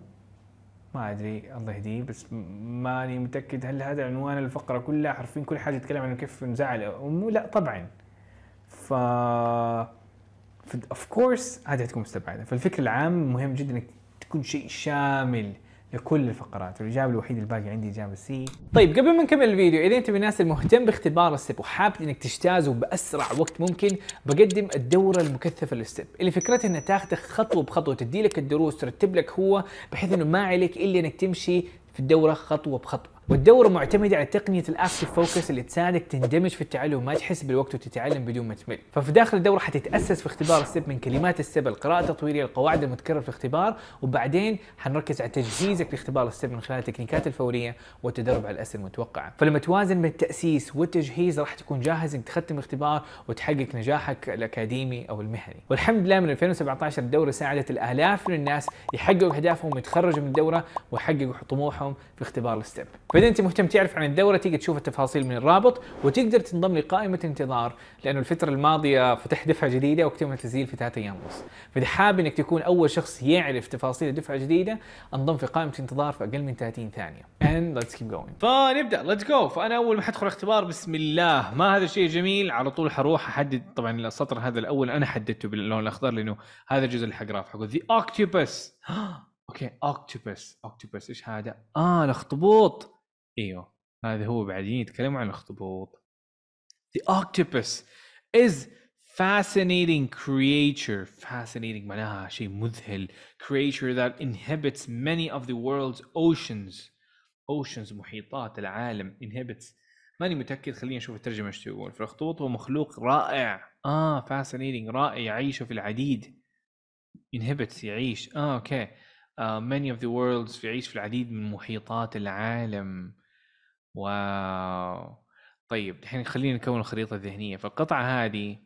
ما ادري الله يهديه بس ماني متاكد هل هذا عنوان الفقره كلها حرفيا كل حاجه يتكلم عن كيف انزعل امه لا طبعا ف اوف كورس هذه حتكون مستبعده فالفكر العام مهم جدا انك تكون شيء شامل لكل الفقرات والاجابه الوحيده الباقي عندي اجابه سي طيب قبل ما نكمل الفيديو اذا انت من الناس المهتم باختبار السب وحاب انك تجتازه باسرع وقت ممكن بقدم الدوره المكثفه للسب اللي فكرتها انها تاخذك خطوه بخطوه تدي لك الدروس ترتب لك هو بحيث انه ما عليك الا انك تمشي في الدوره خطوه بخطوه والدورة معتمدة على تقنية الاكتف فوكس اللي تساعدك تندمج في التعلم وما تحس بالوقت وتتعلم بدون ما تمل، ففي داخل الدورة حتتأسس في اختبار السب من كلمات السب، القراءة التطويرية، القواعد المتكررة في الاختبار، وبعدين حنركز على تجهيزك لاختبار السب من خلال التكنيكات الفورية والتدرب على الأسئلة المتوقعة، فلما توازن بين التأسيس والتجهيز راح تكون جاهز انك تختم الاختبار وتحقق نجاحك الأكاديمي أو المهني، والحمد لله من 2017 الدورة ساعدت الآلاف من الناس يحققوا أهدافهم ويتخرجوا من الدورة ويحققوا طموحهم في اختبار الستيب. فاذا انت مهتم تعرف عن الدوره تيجي تشوف التفاصيل من الرابط وتقدر تنضم لقائمه انتظار لانه الفتره الماضيه فتح دفعه جديده وقت تسجيل التسجيل في ثلاث ايام ونص فاذا حاب انك تكون اول شخص يعرف تفاصيل الدفعه الجديده انضم في قائمه انتظار في اقل من 30 ثانيه and let's keep going فنبدا طيب، let's جو فانا اول ما حدخل اختبار بسم الله ما هذا الشيء جميل على طول حروح احدد طبعا السطر هذا الاول انا حددته باللون الاخضر لانه هذا الجزء اللي حقراه حقول ذا اوكتوبس اوكي اوكتوبس اوكتوبس ايش هذا؟ اه الاخطبوط ايوه هذا هو بعدين يتكلم عن الاخطبوط The octopus is fascinating creature fascinating معناها شيء مذهل creature that inhabits many of the world's oceans oceans محيطات العالم inhabits ماني متاكد خليني اشوف الترجمه ايش تقول فالاخطبوط هو مخلوق رائع اه fascinating رائع يعيش في العديد inhibits يعيش اه اوكي okay. uh, many of the worlds يعيش في العديد من محيطات العالم واو طيب الحين خلينا نكون خريطه ذهنيه فالقطعه هذه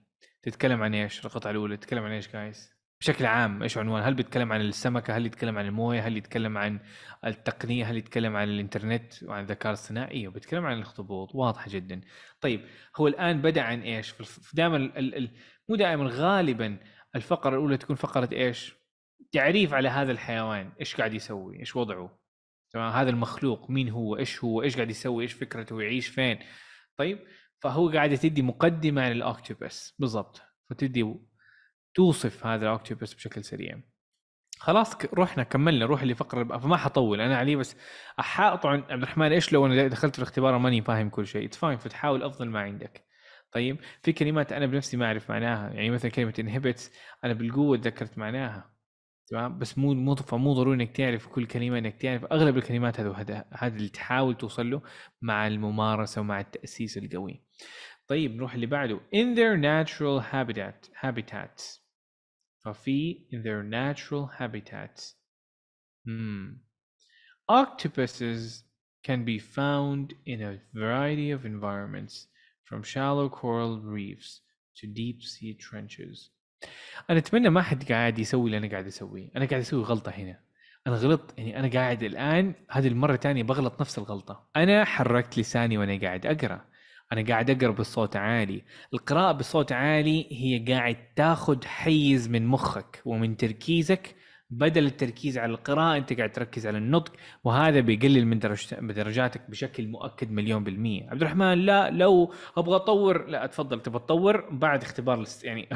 تتكلم عن ايش؟ القطعه الاولى تتكلم عن ايش جايز؟ بشكل عام ايش عنوان؟ هل بيتكلم عن السمكه؟ هل يتكلم عن المويه؟ هل يتكلم عن التقنيه؟ هل يتكلم عن الانترنت وعن الذكاء الصناعي؟ ايوه بيتكلم عن الاخطبوط واضحه جدا. طيب هو الان بدا عن ايش؟ دائما ال... ال... مو دائما غالبا الفقره الاولى تكون فقره ايش؟ تعريف على هذا الحيوان، ايش قاعد يسوي؟ ايش وضعه؟ تمام هذا المخلوق مين هو ايش هو ايش قاعد يسوي ايش فكرته يعيش فين طيب فهو قاعد تدي مقدمه عن الاوكتوبس بالضبط فتدي توصف هذا الاوكتوبس بشكل سريع خلاص رحنا كملنا روح لفقرة فما حطول انا عليه بس احاط عن عبد الرحمن ايش لو انا دخلت في الاختبار ماني فاهم كل شيء فاين فتحاول افضل ما عندك طيب في كلمات انا بنفسي ما اعرف معناها يعني مثلا كلمه انهبتس انا بالقوه تذكرت معناها تمام بس مو مو مو ضروري انك تعرف كل كلمه انك تعرف اغلب الكلمات هذا هذا اللي تحاول توصل له مع الممارسه ومع التاسيس القوي طيب نروح اللي بعده in their natural habitat habitats ففي in their natural habitats hmm. octopuses can be found in a variety of environments from shallow coral reefs to deep sea trenches انا اتمنى ما حد قاعد يسوي اللي انا قاعد اسويه انا قاعد اسوي غلطه هنا انا غلطت يعني انا قاعد الان هذه المره الثانيه بغلط نفس الغلطه انا حركت لساني وانا قاعد اقرا انا قاعد اقرا بصوت عالي القراءه بصوت عالي هي قاعد تاخذ حيز من مخك ومن تركيزك بدل التركيز على القراءة أنت قاعد تركز على النطق وهذا بيقلل من درجاتك بشكل مؤكد مليون بالمية عبد الرحمن لا لو أبغى أطور لا أتفضل تبغى تطور بعد اختبار يعني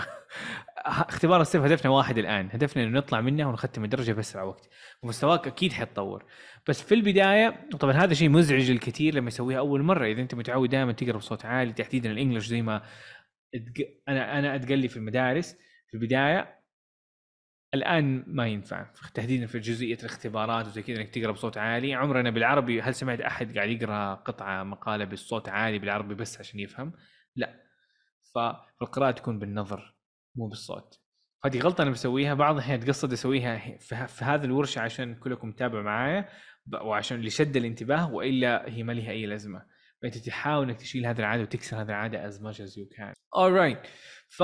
اختبار الصيف هدفنا واحد الآن هدفنا أنه نطلع منه ونختم الدرجة بأسرع وقت ومستواك أكيد حيتطور بس في البداية طبعا هذا شيء مزعج للكثير لما يسويها أول مرة إذا أنت متعود دائما تقرأ بصوت عالي تحديدا الإنجليش زي ما أنا أنا أتقلي في المدارس في البداية الان ما ينفع تحديدا في جزئيه الاختبارات وزي كذا انك تقرا بصوت عالي عمرنا بالعربي هل سمعت احد قاعد يقرا قطعه مقاله بصوت عالي بالعربي بس عشان يفهم؟ لا فالقراءه تكون بالنظر مو بالصوت هذه غلطه انا بسويها بعض الاحيان تقصد اسويها في هذا الورشه عشان كلكم تتابعوا معايا وعشان لشد الانتباه والا هي ما لها اي لازمه فانت تحاول انك تشيل هذه العاده وتكسر هذه العاده as much as you can. Alright. ف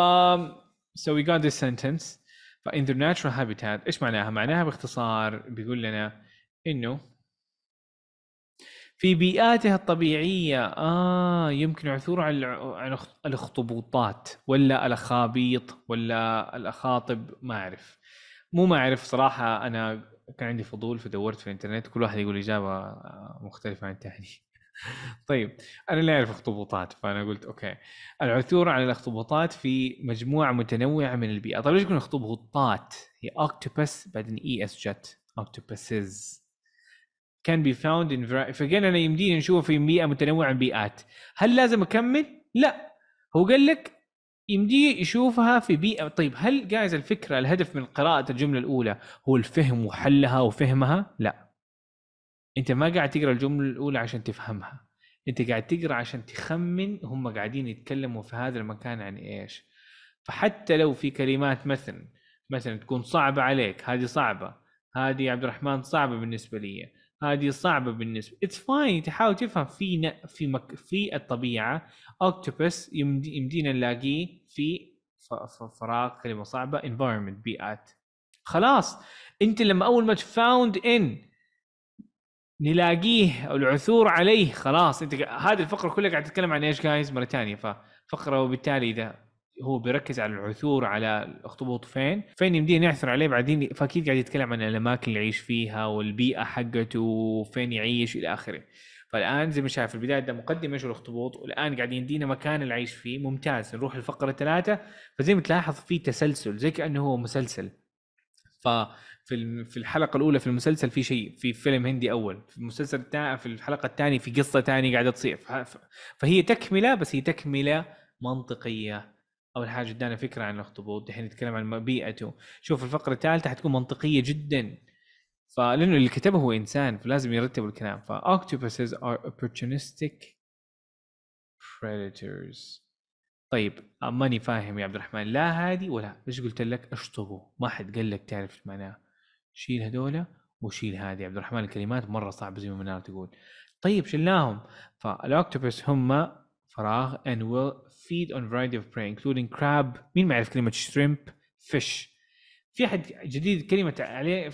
so we got this sentence فان ذا ناتشرال هابيتات ايش معناها؟ معناها باختصار بيقول لنا انه في بيئاتها الطبيعية آه يمكن عثور على الاخطبوطات ولا الأخابيط ولا الأخاطب ما أعرف مو ما أعرف صراحة أنا كان عندي فضول فدورت في الإنترنت كل واحد يقول إجابة آه، مختلفة عن الثاني طيب انا لا اعرف اخطبوطات فانا قلت اوكي العثور على الاخطبوطات في مجموعه متنوعه من البيئه طيب ليش يكون اخطبوطات هي اوكتوبس بعدين اي اس جت اوكتوبسز كان بي فاوند ان variety انا يمديني نشوفه في بيئه متنوعه من بيئات هل لازم اكمل؟ لا هو قال لك يمديه يشوفها في بيئه طيب هل جايز الفكره الهدف من قراءه الجمله الاولى هو الفهم وحلها وفهمها؟ لا انت ما قاعد تقرا الجمله الاولى عشان تفهمها انت قاعد تقرا عشان تخمن هم قاعدين يتكلموا في هذا المكان عن ايش فحتى لو في كلمات مثلا مثلا تكون صعبه عليك هذه صعبه هذه عبد الرحمن صعبه بالنسبه لي هذه صعبه بالنسبه اتس فاين تحاول تفهم في ن... في مك... في الطبيعه اوكتوبس يمدي... يمدينا نلاقيه في ف... ف... فراغ كلمه صعبه environment بيئات خلاص انت لما اول ما تفاوند ان نلاقيه العثور عليه خلاص انت هذه الفقره كلها قاعد تتكلم عن ايش جايز مره ثانيه ففقره وبالتالي اذا هو بيركز على العثور على الاخطبوط فين فين يمديه نعثر عليه بعدين فاكيد قاعد يتكلم عن الاماكن اللي يعيش فيها والبيئه حقته وفين يعيش الى اخره فالان زي ما شايف في البدايه ده مقدمه ايش الاخطبوط والان قاعد يدينا مكان اللي عايش فيه ممتاز نروح الفقره ثلاثه فزي ما تلاحظ في تسلسل زي كانه هو مسلسل ف في في الحلقه الاولى في المسلسل في شيء في فيلم هندي اول في المسلسل الثاني في الحلقه الثانيه في قصه ثانيه قاعده تصير فهي تكمله بس هي تكمله منطقيه اول حاجه ادانا فكره عن الاخطبوط دحين نتكلم عن بيئته شوف الفقره الثالثه حتكون منطقيه جدا فلانه اللي كتبه هو انسان فلازم يرتب الكلام فاوكتوبسز ار opportunistic predators طيب ماني فاهم يا عبد الرحمن لا هذه ولا ايش قلت لك اشطبوا ما حد قال لك تعرف معناه شيل هذولا وشيل هذه عبد الرحمن الكلمات مره صعبه زي ما منار تقول طيب شلناهم فالاوكتوبس هم فراغ and will feed on variety of prey including crab مين ما يعرف كلمه shrimp fish في احد جديد كلمه عليه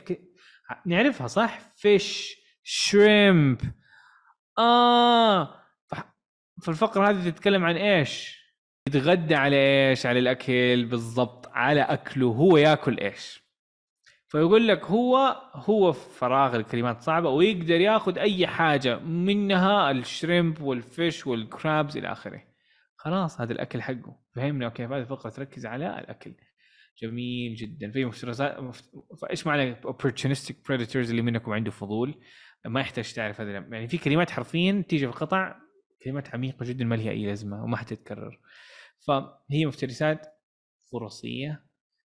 نعرفها صح فيش شريمب اه فالفقرة هذه تتكلم عن ايش؟ يتغدى على ايش؟ على الاكل بالضبط على اكله هو ياكل ايش؟ فيقول لك هو هو فراغ الكلمات صعبه ويقدر ياخذ اي حاجه منها الشريمب والفيش والكرابز الى اخره خلاص هذا الاكل حقه فهمنا اوكي هذه الفقرة تركز على الاكل جميل جدا في مفترسات ايش فايش معنى opportunistic predators اللي منكم عنده فضول ما يحتاج تعرف هذا يعني في كلمات حرفيا تيجي في قطع كلمات عميقه جدا ما لها اي لازمه وما حتتكرر فهي مفترسات فرصيه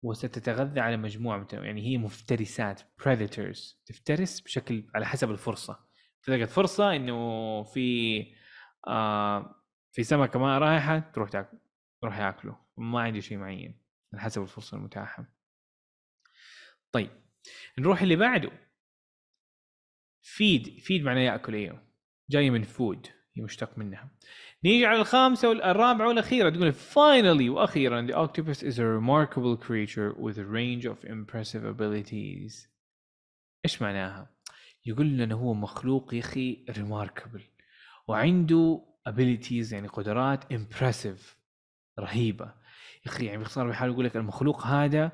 وستتغذى على مجموعة يعني هي مفترسات بريدترز تفترس بشكل على حسب الفرصة تلقت فرصة انه في آه في سمكة ما رايحة تروح تاكل تروح ياكله ما عندي شيء معين على حسب الفرصة المتاحة طيب نروح اللي بعده فيد فيد معناه ياكل ايوه جايه من فود هي مشتق منها نيجي على الخامسه والرابعه والاخيره تقول finally واخيرا the octopus is a remarkable creature with a range of impressive abilities ايش معناها؟ يقول لنا هو مخلوق يا اخي remarkable وعنده abilities يعني قدرات impressive رهيبه يا اخي يعني باختصار بحال يقول لك المخلوق هذا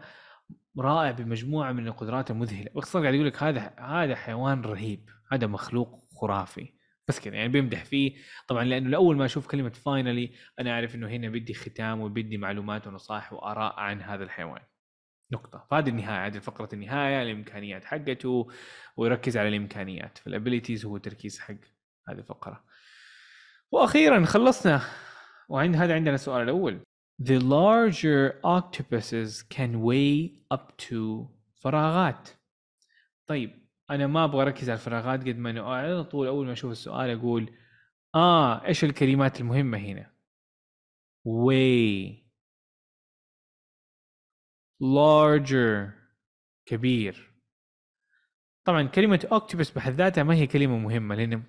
رائع بمجموعه من القدرات المذهله باختصار قاعد يقول لك هذا هذا حيوان رهيب هذا مخلوق خرافي بس كذا يعني بيمدح فيه طبعا لانه لاول ما اشوف كلمه فاينلي انا اعرف انه هنا بدي ختام وبدي معلومات ونصائح واراء عن هذا الحيوان نقطه فهذه النهايه هذه فقره النهايه الامكانيات حقته ويركز على الامكانيات فالابيليتيز هو تركيز حق هذه الفقره واخيرا خلصنا وعند هذا عندنا السؤال الاول The larger octopuses can weigh up to فراغات طيب انا ما ابغى اركز على الفراغات قد ما انا على طول اول ما اشوف السؤال اقول اه ايش الكلمات المهمه هنا way larger كبير طبعا كلمة اوكتوبس بحد ذاتها ما هي كلمة مهمة لأن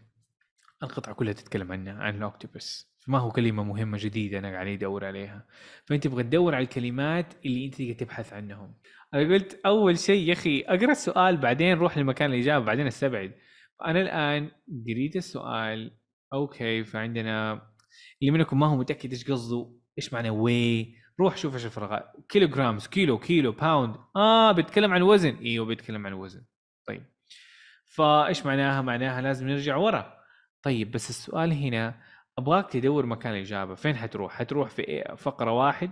القطعة كلها تتكلم عنها عن الأوكتوبس ما هو كلمة مهمة جديدة أنا قاعد أدور عليها فأنت تبغى تدور على الكلمات اللي أنت تبحث عنهم أنا قلت أول شيء يا أخي أقرأ السؤال بعدين روح لمكان الإجابة بعدين استبعد أنا الآن قريت السؤال أوكي فعندنا اللي منكم ما هو متأكد إيش قصده إيش معنى وي روح شوف إيش الفراغات كيلو جرامز كيلو كيلو باوند آه بيتكلم عن وزن أيوه بيتكلم عن وزن طيب فإيش معناها معناها لازم نرجع ورا طيب بس السؤال هنا ابغاك تدور مكان الاجابه فين حتروح حتروح في فقره واحد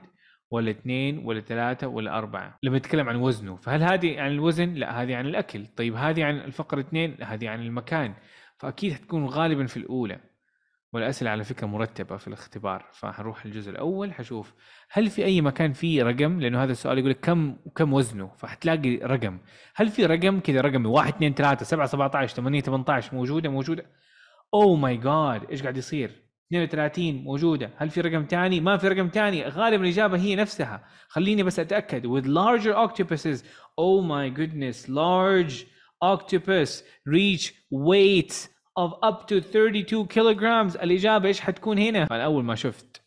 ولا اثنين ولا ثلاثة ولا أربعة لما نتكلم عن وزنه فهل هذه عن الوزن؟ لا هذه عن الأكل طيب هذه عن الفقرة اثنين هذه عن المكان فأكيد حتكون غالبا في الأولى والأسئلة على فكرة مرتبة في الاختبار فحنروح الجزء الأول حشوف هل في أي مكان فيه رقم لأنه هذا السؤال يقول لك كم كم وزنه فحتلاقي رقم هل في رقم كذا رقمي 1 2 3 7 17 8 18 موجودة موجودة أوه ماي جاد إيش قاعد يصير 32 موجوده هل في رقم ثاني ما في رقم ثاني غالبا الاجابه هي نفسها خليني بس اتاكد with larger octopuses oh my goodness large octopus reach weight of up to 32 kilograms الاجابه ايش حتكون هنا انا اول ما شفت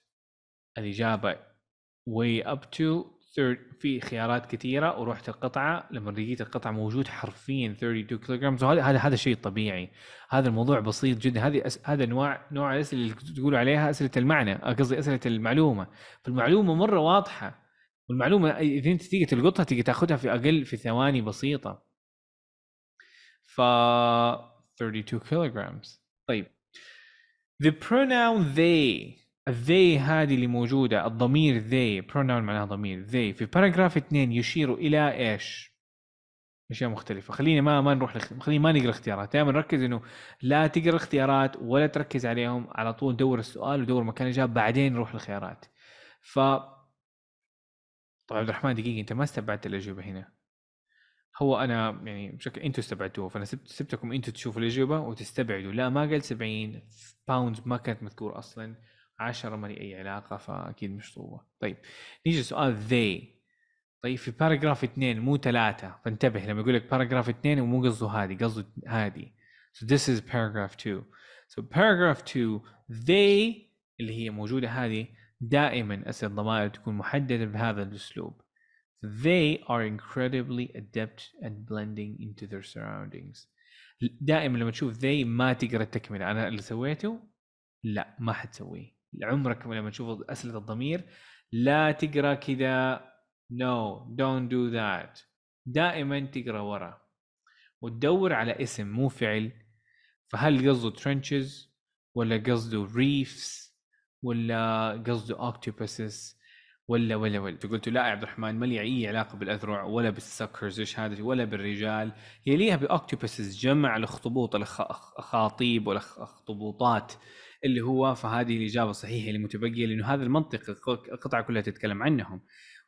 الاجابه way up to في خيارات كثيره ورحت القطعه لما لقيت القطعه موجود حرفيا 32 كيلوغرام وهذا هذا هذا شيء طبيعي هذا الموضوع بسيط جدا هذه أس... هذا نوع نوع الاسئله اللي تقولوا عليها اسئله المعنى قصدي اسئله المعلومه فالمعلومه مره واضحه والمعلومه اذا انت تيجي تلقطها تيجي تاخذها في اقل في ثواني بسيطه ف 32 كيلوغرامز طيب the pronoun they الذي هذه اللي موجودة الضمير ذي pronoun معناها ضمير ذي في باراجراف 2 يشير إلى إيش؟ أشياء مختلفة خلينا ما ما نروح لخ... خلينا ما نقرأ اختيارات دائما نركز إنه لا تقرأ اختيارات ولا تركز عليهم على طول دور السؤال ودور مكان الإجابة بعدين نروح للخيارات ف طبعا عبد الرحمن دقيقة أنت ما استبعدت الأجوبة هنا هو انا يعني بشكل أنتوا استبعدتوه فانا سبت سبتكم أنتوا تشوفوا الاجوبه وتستبعدوا لا ما قال 70 باوند ما كانت مذكوره اصلا عشرة ما لي اي علاقه فاكيد مش طوبه طيب نيجي لسؤال they طيب في باراجراف اثنين مو ثلاثه فانتبه لما يقول لك باراجراف اثنين ومو قصده هذه قصده هذه so this is paragraph 2 so paragraph 2 they اللي هي موجوده هذه دائما أسئلة الضمائر تكون محددة بهذا الأسلوب. They are incredibly adept at blending into their surroundings. دائما لما تشوف they ما تقرا التكملة أنا اللي سويته لا ما حتسويه. عمرك لما تشوف اسئله الضمير لا تقرا كذا نو دونت دو ذات دائما تقرا ورا وتدور على اسم مو فعل فهل قصده ترنشز ولا قصده ريفز ولا قصده octopuses ولا ولا ولا فقلت لا يا عبد الرحمن ما لي اي علاقه بالاذرع ولا بالسكرز ايش هذا ولا بالرجال يليها باوكتوبسز جمع الاخطبوط الاخاطيب والاخطبوطات اللي هو فهذه الاجابه الصحيحه اللي متبقيه لانه هذا المنطق القطعه كلها تتكلم عنهم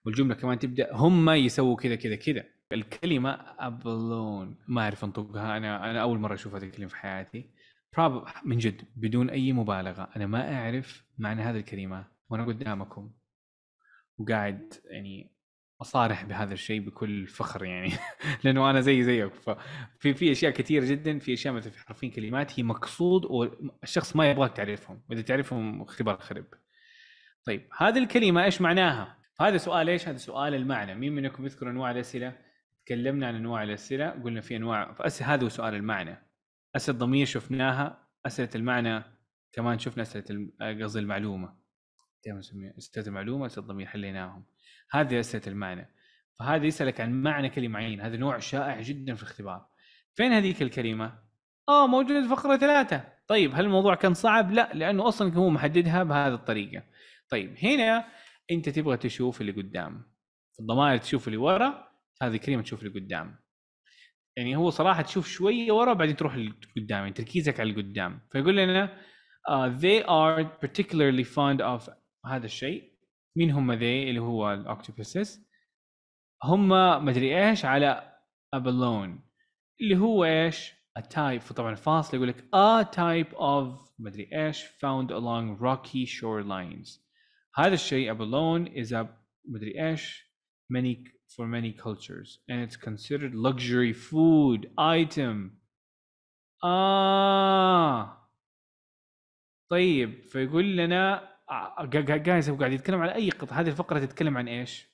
والجمله كمان تبدا هم يسووا كذا كذا كذا الكلمه ابلون ما اعرف انطقها انا انا اول مره اشوف هذه الكلمه في حياتي من جد بدون اي مبالغه انا ما اعرف معنى هذه الكلمه وانا قدامكم وقاعد يعني اصارح بهذا الشيء بكل فخر يعني لانه انا زي زيك ففي في اشياء كثيره جدا في اشياء مثلا في حرفين كلمات هي مقصود والشخص ما يبغاك تعرفهم واذا تعرفهم اختبار خرب طيب هذه الكلمه ايش معناها هذا سؤال ايش هذا سؤال المعنى مين منكم يذكر انواع الاسئله تكلمنا عن انواع الاسئله قلنا في انواع فأس هذا هو سؤال المعنى اسئله الضمير شفناها اسئله المعنى كمان شفنا اسئله قصدي المعلومه استخدم استخدم المعلومه استخدم الضمير حليناهم هذه اسئله المعنى فهذا يسالك عن معنى كلمه معين هذا نوع شائع جدا في الاختبار فين هذيك الكلمه اه موجوده في فقره ثلاثه طيب هل الموضوع كان صعب لا لانه اصلا هو محددها بهذه الطريقه طيب هنا انت تبغى تشوف اللي قدام في الضمائر تشوف اللي ورا هذه الكلمه تشوف اللي قدام يعني هو صراحه تشوف شويه ورا بعدين تروح لقدام يعني تركيزك على القدام فيقول لنا uh, they are particularly fond of هذا الشيء مين هم ذي اللي هو الاكتوبسس هم مدري ايش على ابلون اللي هو ايش التايب طبعا فاصل يقول لك a type of مدري ايش found along rocky shorelines هذا الشيء abalone is a مدري ايش many for many cultures and it's considered luxury food item آه طيب فيقول لنا جايز آه، هو قاعد يتكلم على اي قطعه هذه الفقره تتكلم عن ايش؟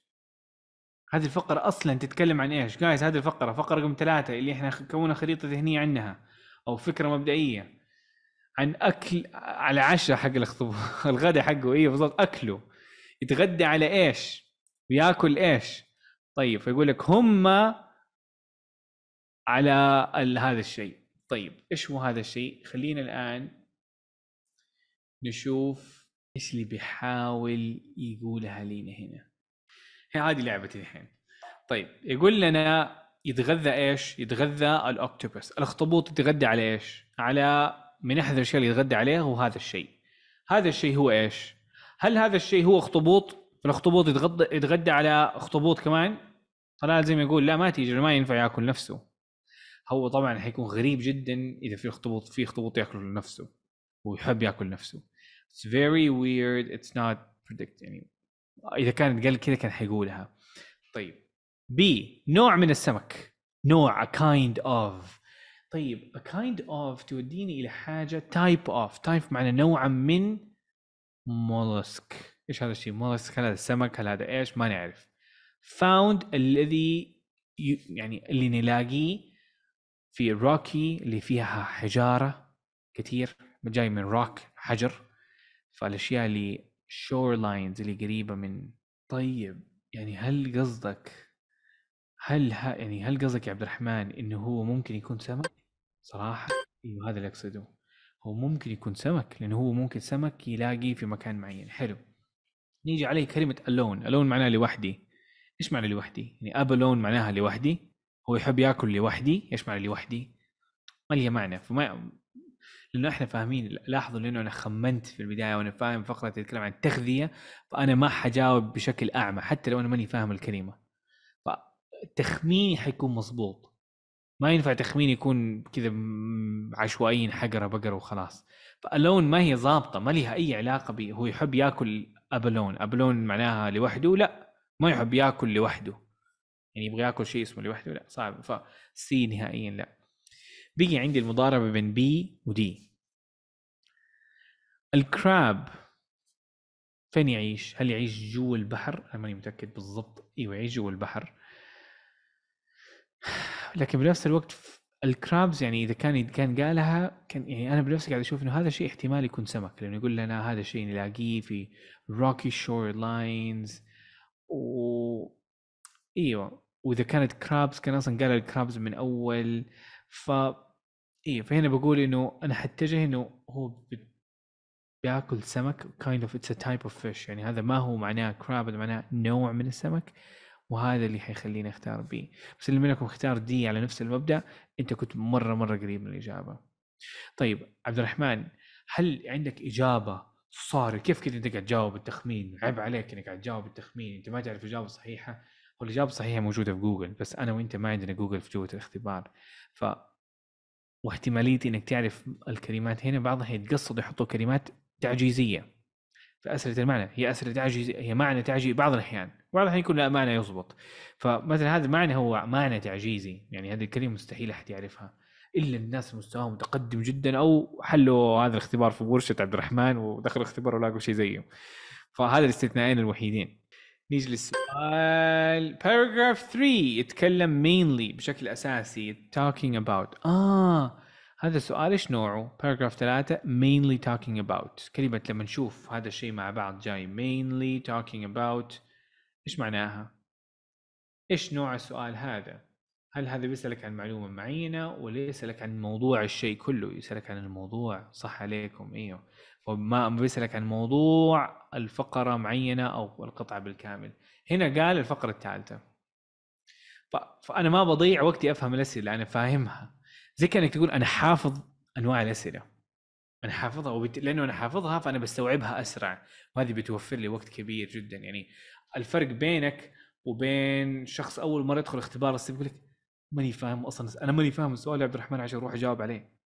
هذه الفقرة أصلا تتكلم عن إيش؟ جايز هذه الفقرة فقرة رقم ثلاثة اللي إحنا كونا خريطة ذهنية عنها أو فكرة مبدئية عن أكل على عشاء حق الأخطبوط الغداء حقه ايوه بالضبط أكله يتغدى على إيش؟ وياكل إيش؟ طيب فيقول لك هم على هذا الشيء طيب إيش هو هذا الشيء؟ خلينا الآن نشوف ايش اللي بيحاول يقولها لينا هنا هي عادي لعبتي الحين طيب يقول لنا يتغذى ايش يتغذى الاكتوبس، الاخطبوط يتغذى على ايش على من احد الاشياء اللي يتغذى عليها هو هذا الشيء هذا الشيء هو ايش هل هذا الشيء هو اخطبوط الاخطبوط يتغذى على اخطبوط كمان طلع زي ما يقول لا ما تيجي ما ينفع ياكل نفسه هو طبعا حيكون غريب جدا اذا في اخطبوط في اخطبوط ياكل نفسه ويحب ياكل نفسه It's very weird. It's not predict يعني إذا كانت قال كذا كان حيقولها. طيب بي نوع من السمك نوع a kind of طيب a kind of توديني إلى حاجة type of type معنى نوعا من mollusk إيش هذا الشيء mollusk هل هذا سمك هل هذا إيش ما نعرف found الذي يعني اللي نلاقيه في الروكي اللي فيها حجاره كثير جاي من روك حجر فالاشياء اللي شور لاينز اللي قريبه من طيب يعني هل قصدك هل ها يعني هل قصدك يا عبد الرحمن انه هو ممكن يكون سمك؟ صراحه ايوه هذا اللي اقصده هو ممكن يكون سمك لانه هو ممكن سمك يلاقي في مكان معين حلو نيجي عليه كلمه الون الون معناها لوحدي ايش معنى لوحدي؟ يعني اب الون معناها لوحدي هو يحب ياكل لوحدي ايش معنى لوحدي؟ ما لي معنى فما لانه احنا فاهمين لاحظوا لانه انا خمنت في البدايه وانا فاهم فقره تتكلم عن التغذيه فانا ما حجاوب بشكل اعمى حتى لو انا ماني فاهم الكلمه فتخميني حيكون مضبوط ما ينفع تخمين يكون كذا عشوائيا حقره بقره وخلاص فالون ما هي ظابطه ما لها اي علاقه به هو يحب ياكل ابلون ابلون معناها لوحده لا ما يحب ياكل لوحده يعني يبغى ياكل شيء اسمه لوحده لا صعب فسي نهائيا لا بقي عندي المضاربه بين بي ودي الكراب فين يعيش؟ هل يعيش جوا البحر؟ انا ماني متاكد بالضبط ايوه يعيش جوا البحر لكن بنفس الوقت الكرابز يعني اذا كان كان قالها كان يعني انا بنفسي قاعد اشوف انه هذا شيء احتمال يكون سمك لانه يقول لنا هذا الشيء نلاقيه في روكي شور لاينز و ايوه واذا كانت كرابز كان اصلا قال الكرابز من اول ف ايه فهنا بقول انه انا حتجه انه هو بياكل سمك كايند اوف اتس ا تايب اوف فيش يعني هذا ما هو معناه كراب هذا معناه نوع من السمك وهذا اللي حيخليني اختار بي بس اللي منكم اختار دي على نفس المبدا انت كنت مره مره قريب من الاجابه طيب عبد الرحمن هل عندك اجابه صار كيف كذا انت قاعد تجاوب التخمين عيب عليك انك قاعد تجاوب التخمين انت ما تعرف اجابه صحيحه والاجابه الصحيحه موجوده في جوجل بس انا وانت ما عندنا جوجل في جوه الاختبار ف واحتماليه انك تعرف الكلمات هنا بعضها يتقصد يحطوا كلمات تعجيزيه فاسئله المعنى هي اسئله تعجيزيه هي معنى تعجيزي بعض الاحيان بعض الاحيان يكون لا معنى يزبط فمثلا هذا المعنى هو معنى تعجيزي يعني هذه الكلمه مستحيل احد يعرفها الا الناس مستواهم متقدم جدا او حلوا هذا الاختبار في ورشه عبد الرحمن ودخلوا الاختبار ولاقوا شيء زيه فهذا الاستثنائين الوحيدين نيجي للسؤال paragraph 3 يتكلم mainly بشكل اساسي talking about اه هذا السؤال ايش نوعه؟ paragraph 3 mainly talking about كلمة لما نشوف هذا الشيء مع بعض جاي mainly talking about ايش معناها؟ ايش نوع السؤال هذا؟ هل هذا بيسألك عن معلومة معينة ولا يسألك عن موضوع الشيء كله؟ يسألك عن الموضوع صح عليكم ايوه وما بيسألك عن موضوع الفقرة معينة أو القطعة بالكامل هنا قال الفقرة الثالثة فأنا ما بضيع وقتي أفهم الأسئلة أنا فاهمها زي كأنك تقول أنا حافظ أنواع الأسئلة أنا حافظها وبت... لأنه أنا حافظها فأنا بستوعبها أسرع وهذه بتوفر لي وقت كبير جدا يعني الفرق بينك وبين شخص أول مرة يدخل اختبار يقول لك ماني فاهم أصلا أنا ماني فاهم السؤال يا عبد الرحمن عشان أروح أجاوب عليه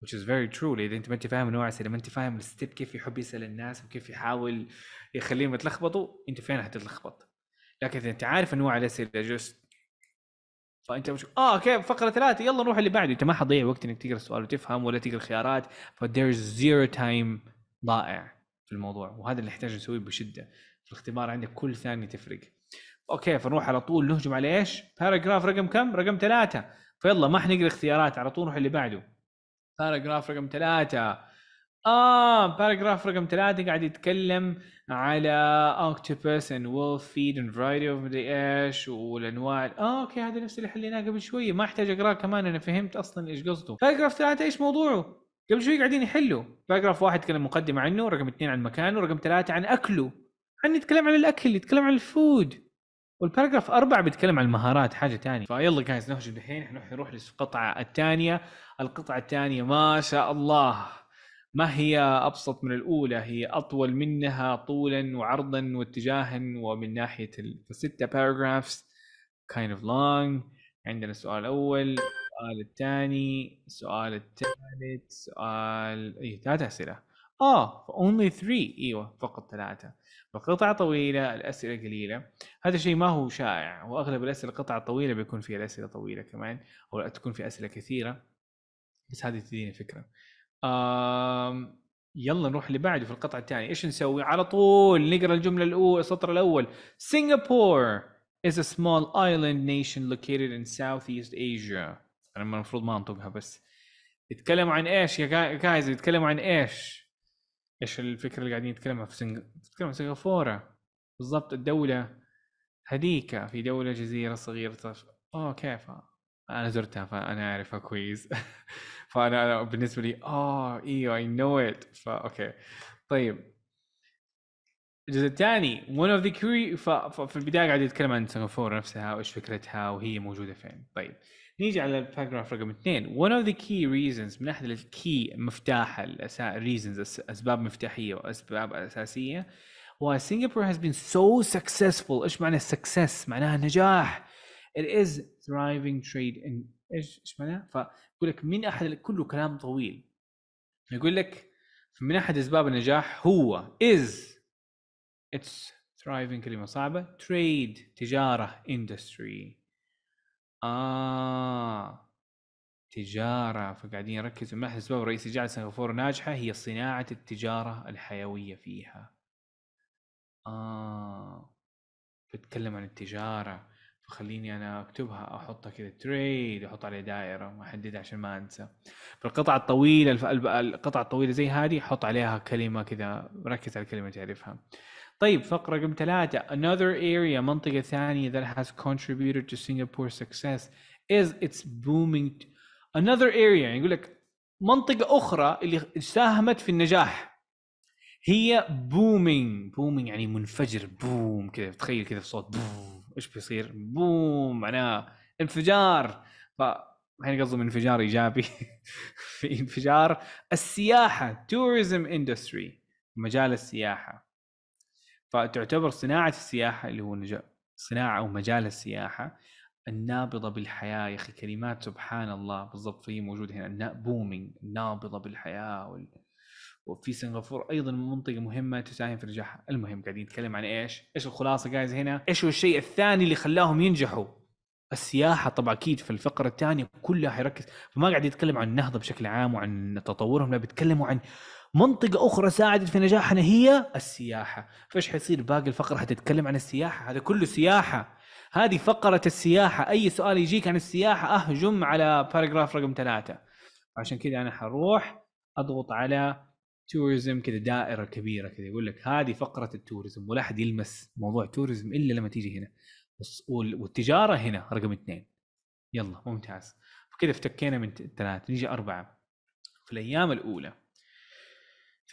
which is very true اذا انت ما انت فاهم نوع اذا ما انت فاهم الستيب كيف يحب يسال الناس وكيف يحاول يخليهم يتلخبطوا انت فين حتتلخبط لكن اذا انت عارف انواع الاسئله جوست فانت مش... اه اوكي فقره ثلاثه يلا نروح اللي بعده انت ما حتضيع وقت انك تقرا السؤال وتفهم ولا تقرا الخيارات ف there is zero time ضائع في الموضوع وهذا اللي نحتاج نسويه بشده في الاختبار عندك كل ثانيه تفرق اوكي فنروح على طول نهجم على ايش؟ باراجراف رقم كم؟ رقم ثلاثه فيلا ما حنقرا اختيارات على طول نروح اللي بعده باراجراف رقم ثلاثة اه باراجراف رقم ثلاثة قاعد يتكلم على اوكتوبس اند وولف فيد اند فرايتي اوف مدري ايش والانواع اه اوكي هذا نفس اللي حليناه قبل شوية ما احتاج اقراه كمان انا فهمت اصلا ايش قصده باراجراف ثلاثة ايش موضوعه؟ قبل شوي قاعدين يحلوا باراجراف واحد تكلم مقدمة عنه رقم اثنين عن مكانه رقم ثلاثة عن اكله عن يتكلم عن الاكل يتكلم عن الفود والباراجراف أربعة بيتكلم عن المهارات حاجة ثانية فيلا جايز نهجم دحين نروح للقطعة الثانية القطعة الثانية ما شاء الله ما هي أبسط من الأولى هي أطول منها طولا وعرضا واتجاها ومن ناحية الستة paragraphs kind of long عندنا السؤال الأول السؤال الثاني السؤال الثالث سؤال أي ثلاثه أسئلة آه only three أيوه فقط ثلاثة فقطع طويلة الأسئلة قليلة هذا الشيء ما هو شائع وأغلب الأسئلة قطعة طويلة بيكون فيها الأسئلة طويلة كمان أو تكون في أسئلة كثيرة بس هذه تديني فكره آم يلا نروح اللي بعده في القطعه الثانيه ايش نسوي على طول نقرا الجمله الاولى السطر الاول سنغافور is a small island nation located in southeast asia انا المفروض ما انطقها بس يتكلموا عن ايش يا جايز يتكلموا عن ايش ايش الفكره اللي قاعدين يتكلمها في سنغ... يتكلموا عن سنغافوره بالضبط الدوله هذيك في دوله جزيره صغيره اوه كيف انا زرتها فانا اعرفها كويس فانا بالنسبه لي اه ايوه اي نو ات فاوكي طيب الجزء الثاني ون اوف ذا كيوري في البدايه قاعد يتكلم عن سنغافوره نفسها وايش فكرتها وهي موجوده فين طيب نيجي على الباراجراف رقم اثنين ون اوف ذا كي ريزنز من احد الكي مفتاح الريزنز اسباب مفتاحيه واسباب اساسيه و Singapore has been so successful ايش معنى success معناها نجاح it is thriving trade and ايش ايش معناه؟ فيقول لك من احد كله كلام طويل يقول لك من احد اسباب النجاح هو از اتس ثرايفنج كلمه صعبه تريد تجاره اندستري اه تجاره فقاعدين يركزوا من احد الاسباب الرئيسيه جعل سنغافوره ناجحه هي صناعه التجاره الحيويه فيها اه بتكلم عن التجاره فخليني انا اكتبها احطها كذا تريد احط عليها دائره واحددها عشان ما انسى فالقطعه الطويله الف... القطعه الطويله زي هذه حط عليها كلمه كذا ركز على الكلمه تعرفها طيب فقره رقم ثلاثه another area منطقه ثانيه that has contributed to Singapore's success is its booming another area يعني يقول لك منطقه اخرى اللي ساهمت في النجاح هي بومينج بومينج يعني منفجر بوم كذا تخيل كذا صوت بوم ايش بيصير؟ بوم معناه انفجار ف هنا قصدي انفجار ايجابي في انفجار السياحه توريزم اندستري مجال السياحه فتعتبر صناعه السياحه اللي هو صناعه او مجال السياحه النابضة بالحياة يا أخي كلمات سبحان الله بالضبط هي موجودة هنا بومينج النابضة بالحياة وال... وفي سنغافوره ايضا منطقه مهمه تساهم في نجاحها المهم قاعدين نتكلم عن ايش ايش الخلاصه جايز هنا ايش هو الشيء الثاني اللي خلاهم ينجحوا السياحة طبعا أكيد في الفقرة الثانية كلها حيركز فما قاعد يتكلم عن النهضة بشكل عام وعن تطورهم لا بيتكلموا عن منطقة أخرى ساعدت في نجاحنا هي السياحة فإيش حيصير باقي الفقرة حتتكلم عن السياحة هذا كله سياحة هذه فقرة السياحة أي سؤال يجيك عن السياحة أهجم على باراجراف رقم ثلاثة عشان كذا أنا حروح أضغط على توريزم كذا دائره كبيره كذا يقول لك هذه فقره التوريزم ولا احد يلمس موضوع توريزم الا لما تيجي هنا والتجاره هنا رقم اثنين يلا ممتاز فكذا افتكينا من ثلاث نيجي اربعه في الايام الاولى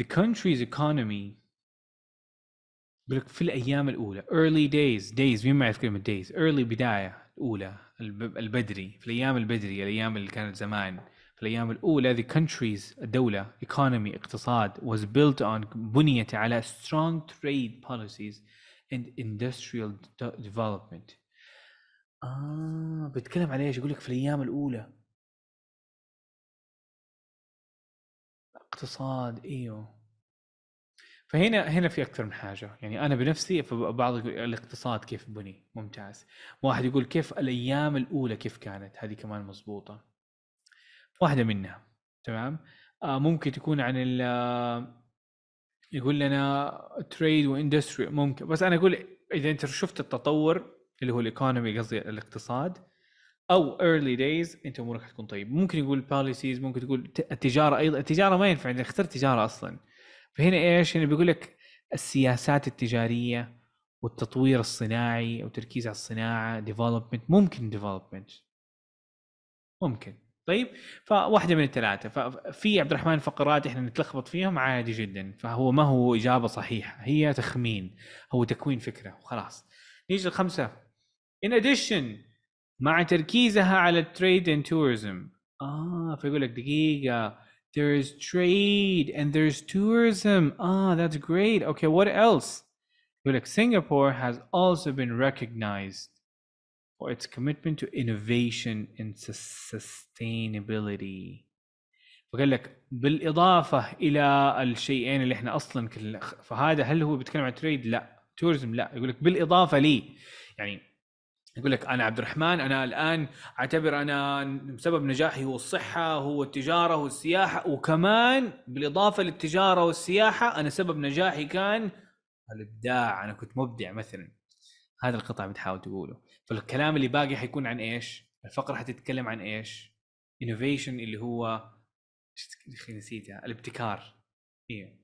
the country's economy يقول لك في الايام الاولى early days days مين ما يعرف كلمه days early بدايه الاولى البدري في الايام البدري الايام اللي كانت زمان في الايام الاولى the countries الدوله economy اقتصاد was built on بنيت على strong trade policies and industrial development اه بتكلم على ايش يقول لك في الايام الاولى اقتصاد ايوه فهنا هنا في اكثر من حاجه يعني انا بنفسي فبعض الاقتصاد كيف بني ممتاز واحد يقول كيف الايام الاولى كيف كانت هذه كمان مضبوطه واحده منها تمام آه ممكن تكون عن ال آه، يقول لنا تريد واندستري ممكن بس انا اقول اذا انت شفت التطور اللي هو الايكونومي قصدي الاقتصاد او ايرلي دايز انت امورك حتكون طيب ممكن يقول بوليسيز ممكن تقول التجاره ايضا التجاره ما ينفع انت اخترت تجاره اصلا فهنا ايش هنا بيقول لك السياسات التجاريه والتطوير الصناعي والتركيز على الصناعه ديفلوبمنت ممكن ديفلوبمنت ممكن طيب فواحده من الثلاثه ففي عبد الرحمن فقرات احنا نتلخبط فيهم عادي جدا فهو ما هو اجابه صحيحه هي تخمين هو تكوين فكره وخلاص نيجي الخمسه in addition مع تركيزها على التريد and tourism اه فيقول لك دقيقه there is trade and there's tourism اه that's great okay what else يقول لك Singapore has also been recognized for its commitment to innovation and sustainability فقال لك بالاضافه الى الشيئين اللي احنا اصلا كل فهذا هل هو بيتكلم عن تريد؟ لا توريزم لا يقول لك بالاضافه لي يعني يقول لك انا عبد الرحمن انا الان اعتبر انا سبب نجاحي هو الصحه هو التجاره هو السياحه وكمان بالاضافه للتجاره والسياحه انا سبب نجاحي كان الابداع انا كنت مبدع مثلا هذا القطع بتحاول تقوله فالكلام اللي باقي حيكون عن ايش؟ الفقره حتتكلم عن ايش؟ انوفيشن اللي هو نسيتها الابتكار ايوه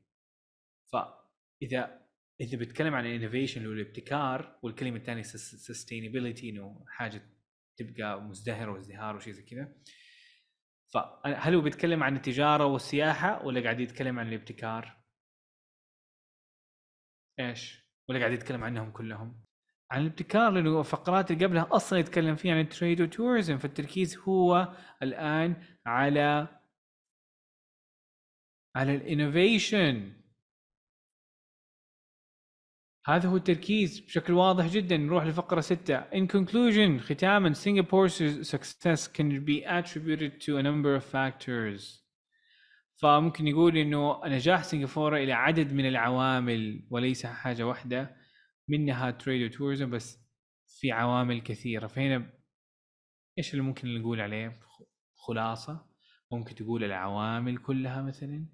فاذا اذا بتكلم عن الانوفيشن والابتكار والكلمه الثانيه سستينابيلتي انه حاجه تبقى مزدهره وازدهار وشيء زي كذا فهل هو بيتكلم عن التجاره والسياحه ولا قاعد يتكلم عن الابتكار؟ ايش؟ ولا قاعد يتكلم عنهم كلهم؟ عن الابتكار لانه الفقرات اللي قبلها اصلا يتكلم فيها عن التريد وتوريزم فالتركيز هو الان على على الانوفيشن هذا هو التركيز بشكل واضح جدا نروح لفقرة ستة In conclusion ختاما Singapore's success can be attributed to a number of factors فممكن يقول انه نجاح سنغافورة الى عدد من العوامل وليس حاجة واحدة منها تريد وتوريزم بس في عوامل كثيره فهنا ايش اللي ممكن نقول عليه خلاصه ممكن تقول العوامل كلها مثلا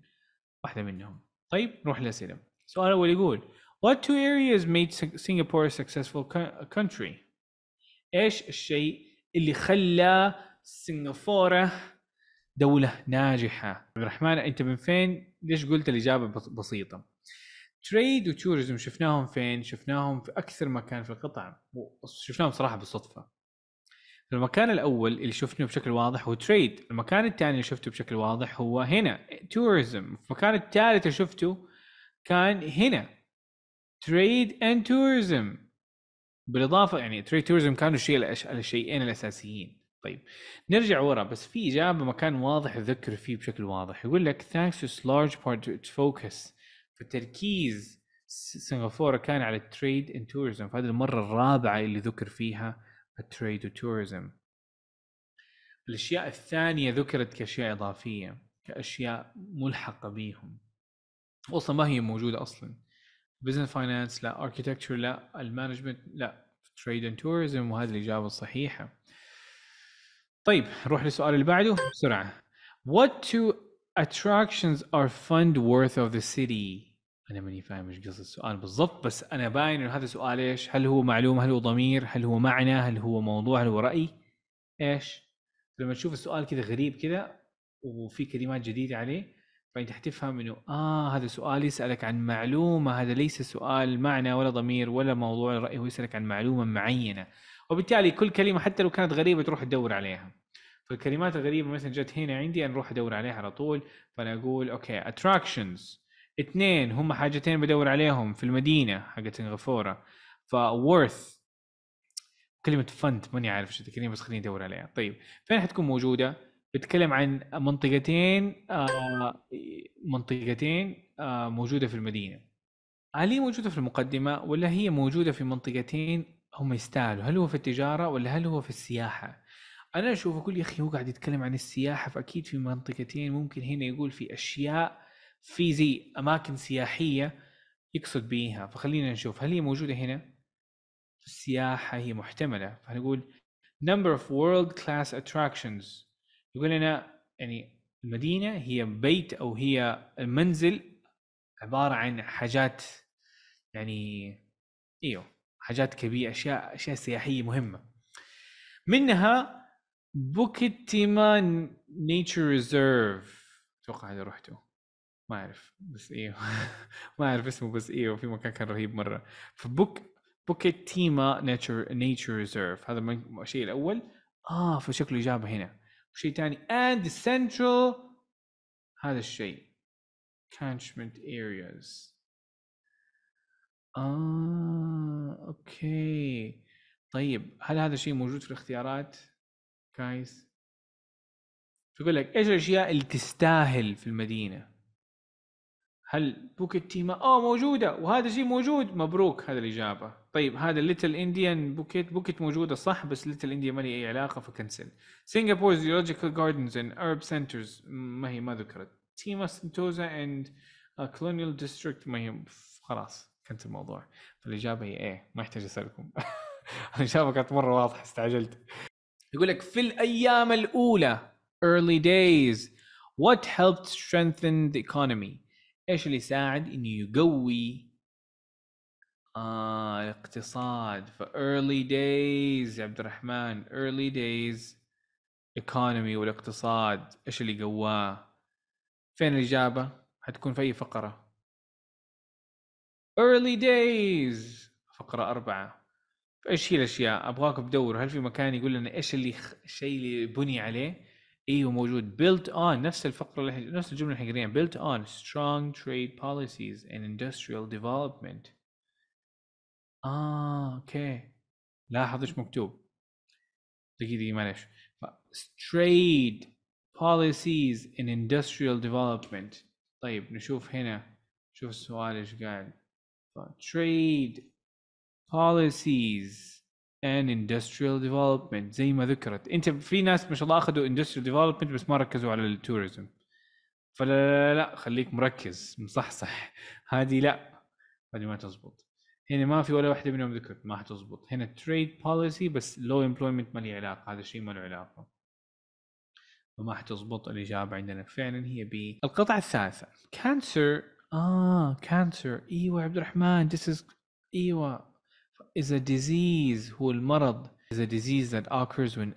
واحده منهم طيب نروح للاسئله السؤال الاول يقول What two areas made Singapore a successful country? ايش الشيء اللي خلى سنغافورة دولة ناجحة؟ عبد الرحمن انت من فين؟ ليش قلت الاجابة بسيطة؟ تريد وتوريزم شفناهم فين؟ شفناهم في اكثر مكان في القطاع شفناهم صراحه بالصدفه. المكان الاول اللي شفناه بشكل واضح هو تريد، المكان الثاني اللي شفته بشكل واضح هو هنا توريزم، المكان الثالث اللي شفته كان هنا تريد اند توريزم بالاضافه يعني تريد توريزم كانوا الشيء الشيئين الاساسيين. طيب نرجع ورا بس في اجابه مكان واضح ذكر فيه بشكل واضح يقول لك thanks to large part focus فتركيز سنغافوره كان على التريد and توريزم فهذه المره الرابعه اللي ذكر فيها التريد tourism الاشياء الثانيه ذكرت كاشياء اضافيه كاشياء ملحقه بيهم اصلا ما هي موجوده اصلا بزنس فاينانس لا اركيتكتشر لا المانجمنت لا تريد اند توريزم وهذه الاجابه الصحيحه طيب نروح للسؤال اللي بعده بسرعه What two attractions are fund worth of the city? انا ماني فاهم ايش قصد السؤال بالضبط بس انا باين انه هذا سؤال ايش؟ هل هو معلومه؟ هل هو ضمير؟ هل هو معنى؟ هل هو موضوع؟ هل هو راي؟ ايش؟ لما تشوف السؤال كذا غريب كذا وفي كلمات جديده عليه فانت حتفهم انه اه هذا سؤال يسالك عن معلومه هذا ليس سؤال معنى ولا ضمير ولا موضوع ولا راي هو يسالك عن معلومه معينه وبالتالي كل كلمه حتى لو كانت غريبه تروح تدور عليها فالكلمات الغريبه مثلا جت هنا عندي انا اروح ادور عليها على طول فانا اقول اوكي اتراكشنز اثنين هم حاجتين بدور عليهم في المدينه حقت سنغافوره فورث كلمة فند ماني عارف ايش الكلمة بس خليني ادور عليها طيب فين حتكون موجودة بتكلم عن منطقتين آه، منطقتين آه، موجودة في المدينة هل هي موجودة في المقدمة ولا هي موجودة في منطقتين هم يستاهلوا هل هو في التجارة ولا هل هو في السياحة انا اشوف كل يا اخي هو قاعد يتكلم عن السياحة فاكيد في منطقتين ممكن هنا يقول في اشياء في زي اماكن سياحيه يقصد بيها فخلينا نشوف هل هي موجوده هنا السياحه هي محتمله فنقول number of world class attractions يقول لنا يعني المدينه هي بيت او هي المنزل عباره عن حاجات يعني ايوه حاجات كبيره اشياء اشياء سياحيه مهمه منها بوكيتيما نيتشر ريزيرف اتوقع هذا رحته ما اعرف بس ايوه ما اعرف اسمه بس ايوه في مكان كان رهيب مره فبوك بوكيت تيما نيتشر نيتشر ريزيرف هذا الشيء الاول اه فشكله جابه هنا وشيء ثاني اند سنترال هذا الشيء كانشمنت ارياز اه اوكي طيب هل هذا الشيء موجود في الاختيارات جايز تقول لك ايش الاشياء اللي تستاهل في المدينه هل بوكيت تيما؟ اه موجودة وهذا شيء موجود مبروك هذا الإجابة طيب هذا ليتل انديان بوكيت بوكيت موجودة صح بس ليتل انديان ما لي أي علاقة فكنسل سنغافور زيولوجيكال جاردنز اند أرب سنترز ما هي ما ذكرت تيما سنتوزا اند كولونيال ديستريكت ما هي خلاص كنت الموضوع فالإجابة هي إيه ما يحتاج أسألكم الإجابة كانت مرة واضحة استعجلت يقول لك في الأيام الأولى early days what helped strengthen the economy ايش اللي يساعد انه يقوي آه الاقتصاد ف early days يا عبد الرحمن early days economy والاقتصاد ايش اللي قواه فين الإجابة حتكون في أي فقرة early days فقرة أربعة فإيش هي الأشياء أبغاكم تدوروا هل في مكان يقول لنا إيش اللي الشيء اللي بني عليه ايوه موجود built on نفس الفقره اللي احنا نفس الجمله اللي احنا قريناها built on strong trade policies and industrial development اه اوكي لاحظ ايش مكتوب دقيقه دقيقه معلش trade policies and industrial development طيب نشوف هنا شوف السؤال ايش قال trade policies and industrial development زي ما ذكرت انت في ناس ما شاء الله اخذوا industrial development بس ما ركزوا على التوريزم فلا لا, لا خليك مركز مصحصح هذه لا هذه ما تزبط هنا ما في ولا واحده منهم ذكرت ما حتزبط هنا trade policy بس low employment ما لي علاقه هذا الشيء ما له علاقه فما حتزبط الاجابه عندنا فعلا هي ب القطعه الثالثه كانسر اه كانسر ايوه عبد الرحمن this is ايوه is a disease المرض, is a disease that occurs when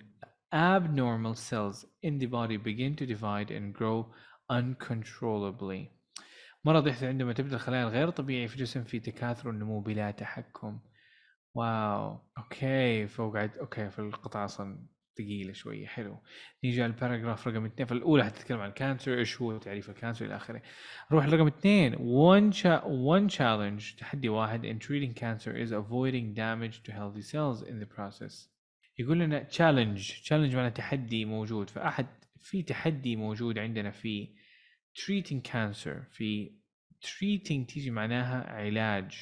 abnormal cells in the body begin to divide and grow uncontrollably. مرض يحدث عندما تبدأ الخلايا الغير طبيعية في جسم في تكاثر النمو بلا تحكم. واو، اوكي فوق اوكي في القطع اصلا ثقيله شويه حلو نيجي على الباراجراف رقم اثنين فالاولى حتتكلم عن كانسر ايش هو تعريف الكانسر الى اخره نروح لرقم اثنين ون cha one challenge تحدي واحد in treating cancer is avoiding damage to healthy cells in the process يقول لنا challenge challenge معناه تحدي موجود فاحد في تحدي موجود عندنا في treating cancer في treating تيجي معناها علاج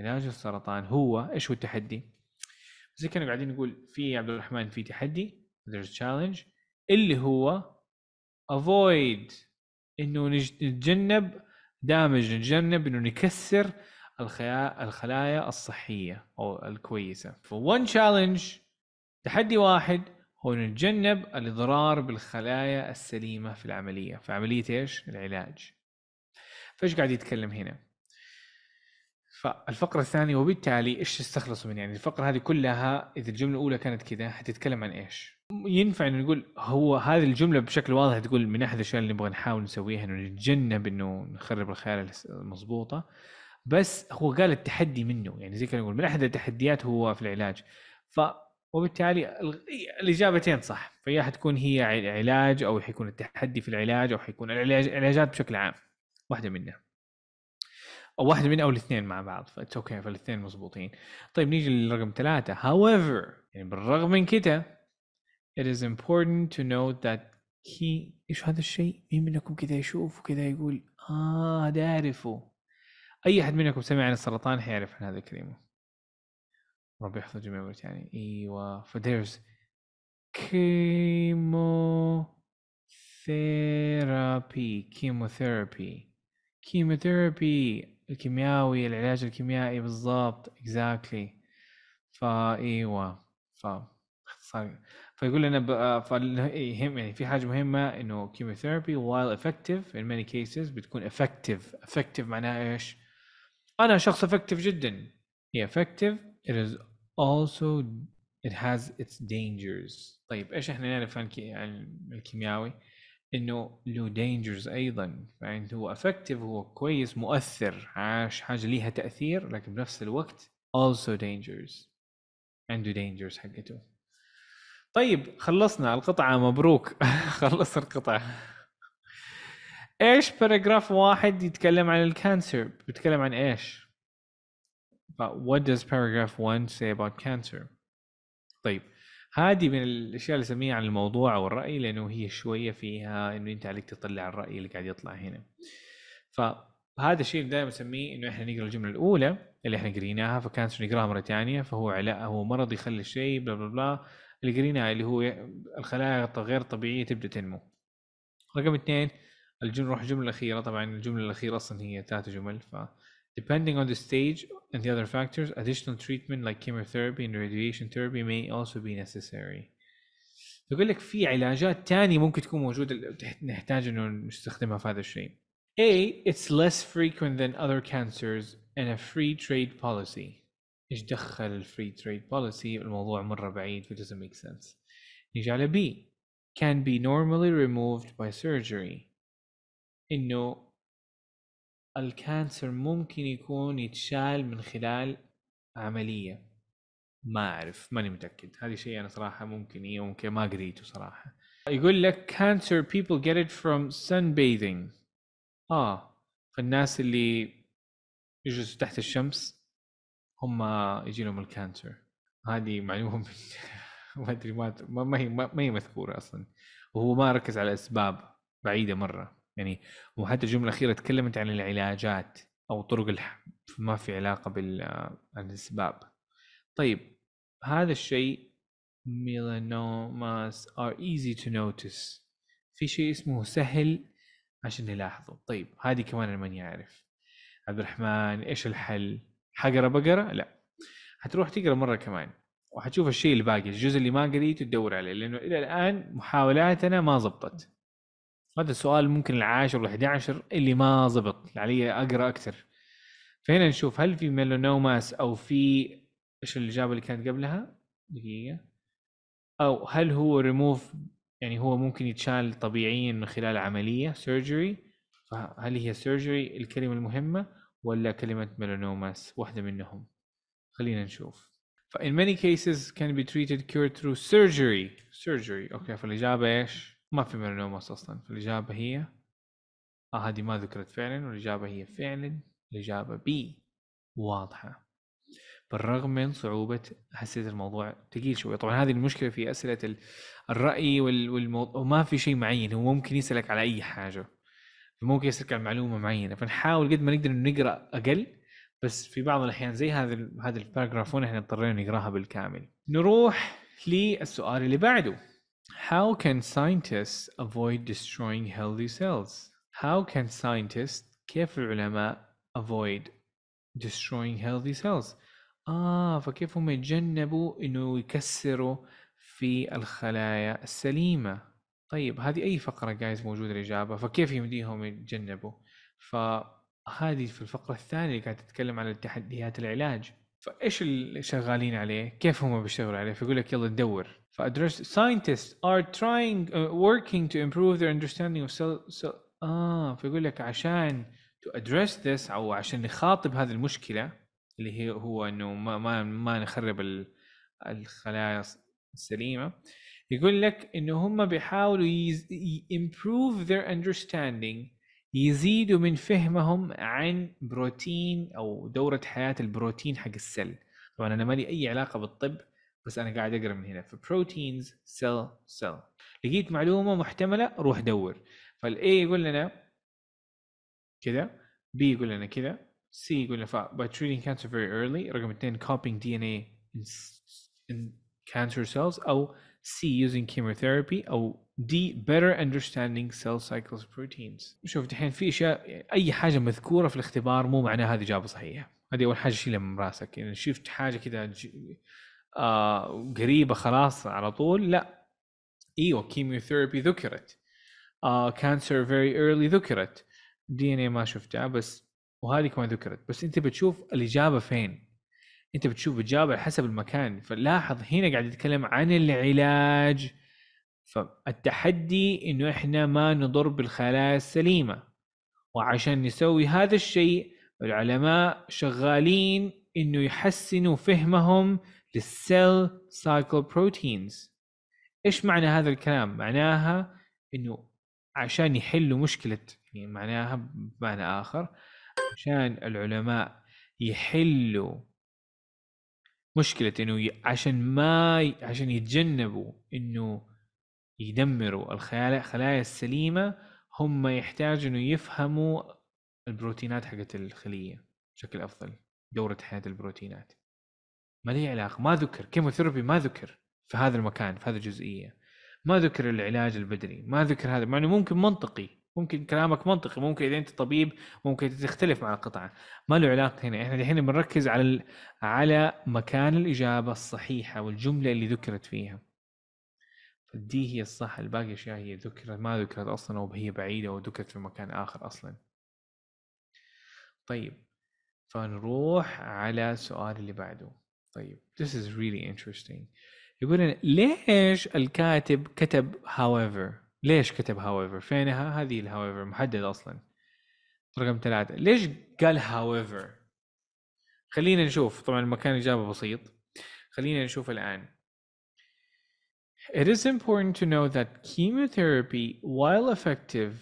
علاج السرطان هو ايش هو التحدي؟ زي كانوا قاعدين نقول في عبد الرحمن في تحدي there's تشالنج اللي هو افويد انه نتجنب دامج نتجنب انه نكسر الخلايا الخلايا الصحيه او الكويسه فون تشالنج تحدي واحد هو نتجنب الاضرار بالخلايا السليمه في العمليه في عمليه ايش العلاج فايش قاعد يتكلم هنا فالفقرة الثانية وبالتالي ايش تستخلصوا من يعني الفقرة هذه كلها اذا الجملة الأولى كانت كذا حتتكلم عن ايش؟ ينفع انه نقول هو هذه الجملة بشكل واضح تقول من أحد الأشياء اللي نبغى نحاول نسويها انه نتجنب انه نخرب الخيال المضبوطة بس هو قال التحدي منه يعني زي كان يقول من أحد التحديات هو في العلاج ف وبالتالي الاجابتين صح فيا حتكون هي علاج او حيكون التحدي في العلاج او حيكون العلاج العلاجات بشكل عام واحده منها او واحد من او الاثنين مع بعض فاتس اوكي فالاثنين مضبوطين طيب نيجي للرقم ثلاثه however يعني بالرغم من كده it is important to note that he ايش هذا الشيء؟ مين منكم كذا يشوف وكذا يقول اه هذا اعرفه اي احد منكم سمع عن السرطان حيعرف عن هذه الكلمه ربي يحفظ جميع مرة يعني ايوه ف كيمو ثيرابي كيموثيرابي كيموثيرابي الكيماوي العلاج الكيميائي بالضبط اكزاكتلي exactly. فايوه ف اختصار إيوة، فيقول لنا ب... فهم إيه، يعني في حاجه مهمه انه chemotherapy while effective in many cases بتكون effective effective معناها ايش؟ انا شخص effective جدا هي effective it is also it has its dangers طيب ايش احنا نعرف عن الكيمياوي؟ انه له دينجرز ايضا فانت هو افكتيف هو كويس مؤثر عاش حاجه ليها تاثير لكن بنفس الوقت also dangers عنده دينجرز حقته طيب خلصنا القطعه مبروك خلصنا القطعه ايش باراجراف واحد يتكلم عن الكانسر بيتكلم عن ايش But what does paragraph 1 say about cancer طيب هذه من الاشياء اللي اسميها عن الموضوع او الراي لانه هي شويه فيها انه انت عليك تطلع الراي اللي قاعد يطلع هنا فهذا الشيء اللي دائما اسميه انه احنا نقرا الجمله الاولى اللي احنا قريناها فكانت نقراها مره ثانيه فهو علاء هو مرض يخلي الشيء بلا بلا بلا اللي قريناها اللي هو الخلايا غير طبيعيه تبدا تنمو رقم اثنين الجمله نروح الجمله الاخيره طبعا الجمله الاخيره اصلا هي ثلاث جمل ف Depending on the stage and the other factors, additional treatment like chemotherapy and radiation therapy may also be necessary. بقول لك في علاجات تانية ممكن تكون موجودة نحتاج انه نستخدمها في هذا الشيء. A. It's less frequent than other cancers and a free trade policy. ايش دخل الفري تريد بوليسي الموضوع مرة بعيد it doesn't make sense. نيجي على B. Can be normally removed by surgery. انه الكانسر ممكن يكون يتشال من خلال عملية ما أعرف ماني متأكد هذا شيء أنا صراحة ممكن إيه ممكن ما قريته صراحة يقول لك cancer people get it from sunbathing آه فالناس اللي يجلسوا تحت الشمس هم يجي لهم الكانسر هذه معلومة ما أدري ما ما هي ما هي مذكورة أصلا وهو ما ركز على الأسباب بعيدة مرة يعني وحتى الجمله الاخيره تكلمت عن العلاجات او طرق الحل ما في علاقه بالاسباب طيب هذا الشيء ميلانوماس ار ايزي تو نوتس في شيء اسمه سهل عشان نلاحظه طيب هذه كمان أنا ماني عارف عبد الرحمن ايش الحل حقرة بقرة لا حتروح تقرا مرة كمان وحتشوف الشيء الباقي الجزء اللي ما قريته تدور عليه لأنه إلى الآن محاولاتنا ما زبطت هذا السؤال ممكن العاشر وال11 اللي ما ضبط علي يعني اقرا اكثر فهنا نشوف هل في ميلانوماس او في ايش الاجابه اللي كانت قبلها دقيقه او هل هو ريموف يعني هو ممكن يتشال طبيعيا من خلال عمليه سيرجري فهل هي سيرجري الكلمه المهمه ولا كلمه ميلانوماس واحده منهم خلينا نشوف فإن many cases can be treated cured through surgery surgery اوكي فالاجابه ايش ما في ميلانوماس أصلا فالإجابة هي آه هذه ما ذكرت فعلا والإجابة هي فعلا الإجابة بي واضحة بالرغم من صعوبة حسيت الموضوع ثقيل شوي طبعا هذه المشكلة في أسئلة الرأي والموضوع وما في شيء معين هو ممكن يسألك على أي حاجة ممكن يسألك على معلومة معينة فنحاول قد ما نقدر نقرأ أقل بس في بعض الأحيان زي هذا هذا الباراجراف هنا احنا اضطرينا نقراها بالكامل نروح للسؤال اللي بعده How can scientists avoid destroying healthy cells? How can scientists كيف العلماء avoid destroying healthy cells؟ آه ah, فكيف هم يتجنبوا إنه يكسروا في الخلايا السليمة؟ طيب هذه أي فقرة جايز موجودة الإجابة فكيف يمديهم يتجنبوا؟ فهذه في الفقرة الثانية اللي كانت تتكلم على التحديات العلاج فإيش اللي شغالين عليه؟ كيف هم بيشتغلوا عليه؟ فيقول لك يلا تدور فادرس scientists are trying uh, working to improve their understanding of cell, cell اه فيقول لك عشان to address this او عشان نخاطب هذه المشكله اللي هي هو انه ما ما ما نخرب الخلايا السليمه يقول لك انه هم بيحاولوا يز... improve their understanding يزيدوا من فهمهم عن بروتين او دوره حياه البروتين حق السل طبعا انا مالي اي علاقه بالطب بس انا قاعد اقرا من هنا فبروتينز سيل سيل لقيت معلومه محتمله روح دور فالاي يقول لنا كذا بي يقول لنا كذا سي يقول لنا ف by treating cancer very early رقم اثنين copying DNA in, in cancer cells او سي using chemotherapy او D better understanding cell cycles proteins شوف دحين في اشياء اي حاجه مذكوره في الاختبار مو معناها هذه اجابه صحيحه هذه اول حاجه شيلها من راسك يعني شفت حاجه كذا آه قريبه خلاص على طول لا ايوه ثيرابي ذكرت كانسر فيري ايرلي ذكرت دي ان اي ما شفتها بس وهذه كمان ذكرت بس انت بتشوف الاجابه فين انت بتشوف الاجابه حسب المكان فلاحظ هنا قاعد يتكلم عن العلاج فالتحدي انه احنا ما نضر بالخلايا السليمه وعشان نسوي هذا الشيء العلماء شغالين انه يحسنوا فهمهم للسيل سايكل بروتينز ايش معنى هذا الكلام معناها انه عشان يحلوا مشكله يعني معناها بمعنى اخر عشان العلماء يحلوا مشكله انه عشان ما عشان يتجنبوا انه يدمروا الخلايا السليمه هم يحتاجوا انه يفهموا البروتينات حقت الخليه بشكل افضل دوره حياه البروتينات ما لي علاقه ما ذكر كيموثيرابي ما ذكر في هذا المكان في هذه الجزئيه ما ذكر العلاج البدري ما ذكر هذا مع يعني انه ممكن منطقي ممكن كلامك منطقي ممكن اذا انت طبيب ممكن تختلف مع القطعه ما له علاقه هنا احنا الحين بنركز على ال... على مكان الاجابه الصحيحه والجمله اللي ذكرت فيها دي هي الصح الباقي اشياء هي ذكرت ما ذكرت اصلا او هي بعيده او ذكرت في مكان اخر اصلا طيب فنروح على السؤال اللي بعده طيب this is really interesting يقول ليش الكاتب كتب however ليش كتب however فين هذه ال however محدد اصلا رقم ثلاثة ليش قال however خلينا نشوف طبعا المكان اجابة بسيط خلينا نشوف الان It is important to know that chemotherapy, while effective,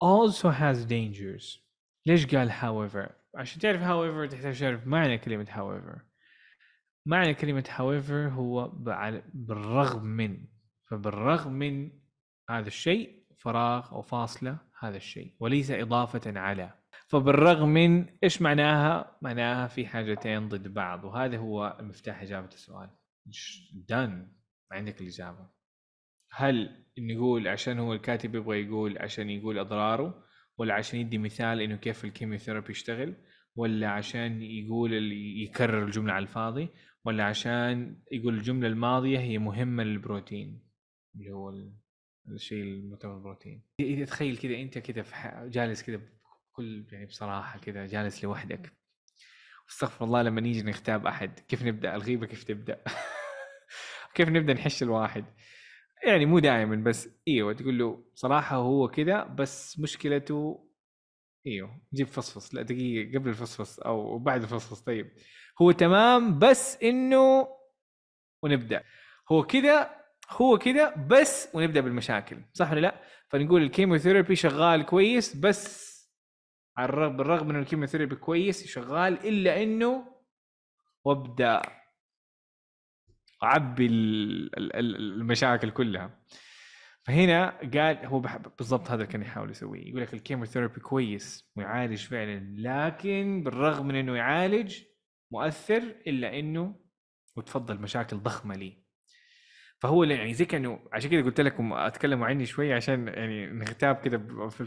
also has dangers. ليش قال however عشان تعرف however تحتاج تعرف معنى كلمة however معنى كلمة however هو بالرغم من فبالرغم من هذا الشيء فراغ أو فاصلة هذا الشيء وليس إضافة على فبالرغم من إيش معناها معناها في حاجتين ضد بعض وهذا هو مفتاح إجابة السؤال دن عندك الإجابة هل نقول عشان هو الكاتب يبغى يقول عشان يقول أضراره ولا عشان يدي مثال انه كيف الكيميوثيرابي يشتغل ولا عشان يقول يكرر الجمله على الفاضي ولا عشان يقول الجمله الماضيه هي مهمه للبروتين اللي هو الشيء المعتبر البروتين اذا تخيل كذا انت كذا جالس كذا بكل يعني بصراحه كذا جالس لوحدك استغفر الله لما نيجي نختاب احد كيف نبدا الغيبه كيف تبدا كيف نبدا نحش الواحد يعني مو دائما بس ايوه تقول له صراحه هو كذا بس مشكلته ايوه جيب فصفص لا دقيقه قبل الفصفص او بعد الفصفص طيب هو تمام بس انه ونبدا هو كذا هو كذا بس ونبدا بالمشاكل صح ولا لا؟ فنقول الكيموثيرابي شغال كويس بس على الرغم بالرغم من الكيموثيرابي كويس شغال الا انه وابدا اعبي المشاكل كلها فهنا قال هو بالضبط هذا اللي كان يحاول يسويه يقول لك الكيموثيرابي كويس ويعالج فعلا لكن بالرغم من انه يعالج مؤثر الا انه وتفضل مشاكل ضخمه لي فهو يعني زي كانه عشان كذا قلت لكم اتكلموا عني شويه عشان يعني نغتاب كذا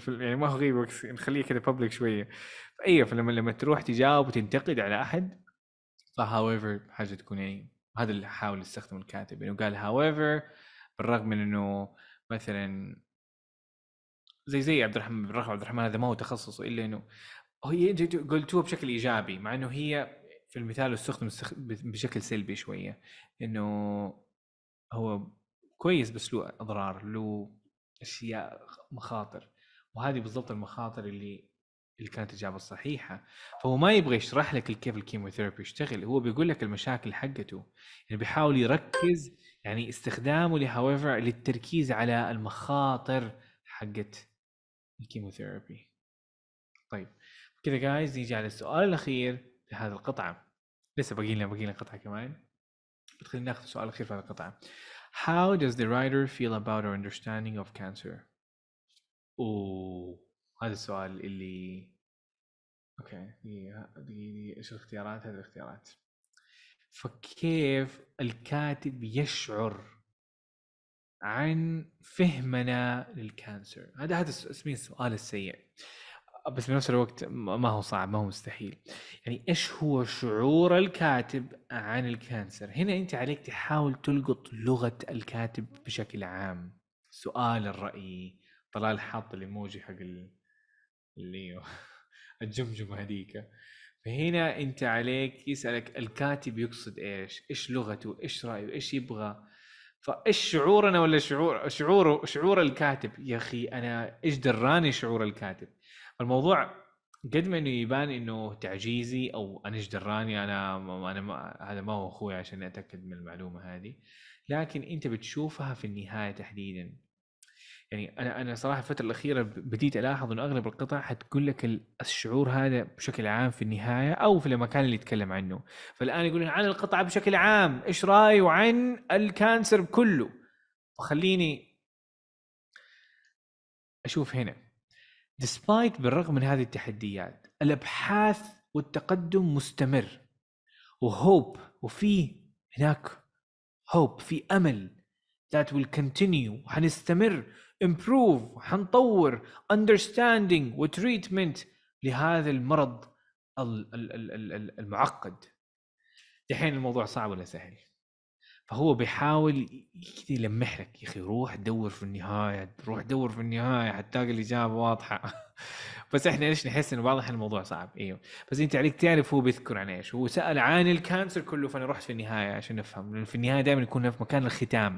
يعني ما هو غير نخليه كذا بابليك شويه ايوه فلما لما تروح تجاوب وتنتقد على احد فهاويفر حاجه تكون يعني هذا اللي حاول يستخدمه الكاتب انه قال however بالرغم من انه مثلا زي زي عبد الرحمن بالرغم عبد الرحمن هذا ما هو تخصصه الا انه هي قلتوها بشكل ايجابي مع انه هي في المثال استخدم بشكل سلبي شويه انه هو كويس بس له اضرار له اشياء مخاطر وهذه بالضبط المخاطر اللي اللي كانت الاجابه الصحيحه فهو ما يبغى يشرح لك كيف الكيموثيرابي يشتغل هو بيقول لك المشاكل حقته يعني بيحاول يركز يعني استخدامه لهاويفر للتركيز على المخاطر حقت الكيموثيرابي طيب كذا جايز نيجي على السؤال الاخير في هذه القطعه لسه باقي لنا باقي لنا قطعه كمان بتخلينا ناخذ السؤال الاخير في هذه القطعه How does the writer feel about our understanding of cancer؟ اوه هذا السؤال اللي اوكي دقيقة دقيقة ايش الاختيارات؟ هذه الاختيارات فكيف الكاتب يشعر عن فهمنا للكانسر هذا هذا اسمه السؤال السيء بس بنفس الوقت ما هو صعب ما هو مستحيل يعني ايش هو شعور الكاتب عن الكانسر هنا انت عليك تحاول تلقط لغه الكاتب بشكل عام سؤال الراي طلال حاط الايموجي حق ال... اللي الجمجمه هذيك فهنا انت عليك يسالك الكاتب يقصد ايش؟ ايش لغته؟ ايش رايه؟ ايش يبغى؟ فايش شعورنا ولا شعور شعوره شعور الكاتب يا اخي انا ايش دراني شعور الكاتب؟ الموضوع قد ما انه يبان انه تعجيزي او انا ايش دراني انا انا ما هذا ما هو اخوي عشان اتاكد من المعلومه هذه لكن انت بتشوفها في النهايه تحديدا يعني انا انا صراحه الفتره الاخيره بديت الاحظ ان اغلب القطع حتقول لك الشعور هذا بشكل عام في النهايه او في المكان اللي يتكلم عنه فالان يقولون عن القطعه بشكل عام ايش رايه عن الكانسر كله فخليني اشوف هنا ديسبايت بالرغم من هذه التحديات الابحاث والتقدم مستمر وهوب وفي هناك هوب في امل that will continue وحنستمر improve حنطور understanding وتريتمنت لهذا المرض المعقد دحين الموضوع صعب ولا سهل فهو بيحاول كذا يلمح لك يا اخي روح دور في النهايه روح دور في النهايه حتلاقي الاجابه واضحه بس احنا ليش نحس انه بعض الموضوع صعب ايوه بس انت عليك تعرف هو بيذكر عن ايش هو سال عن الكانسر كله فانا رحت في النهايه عشان نفهم لان في النهايه دائما يكون في مكان الختام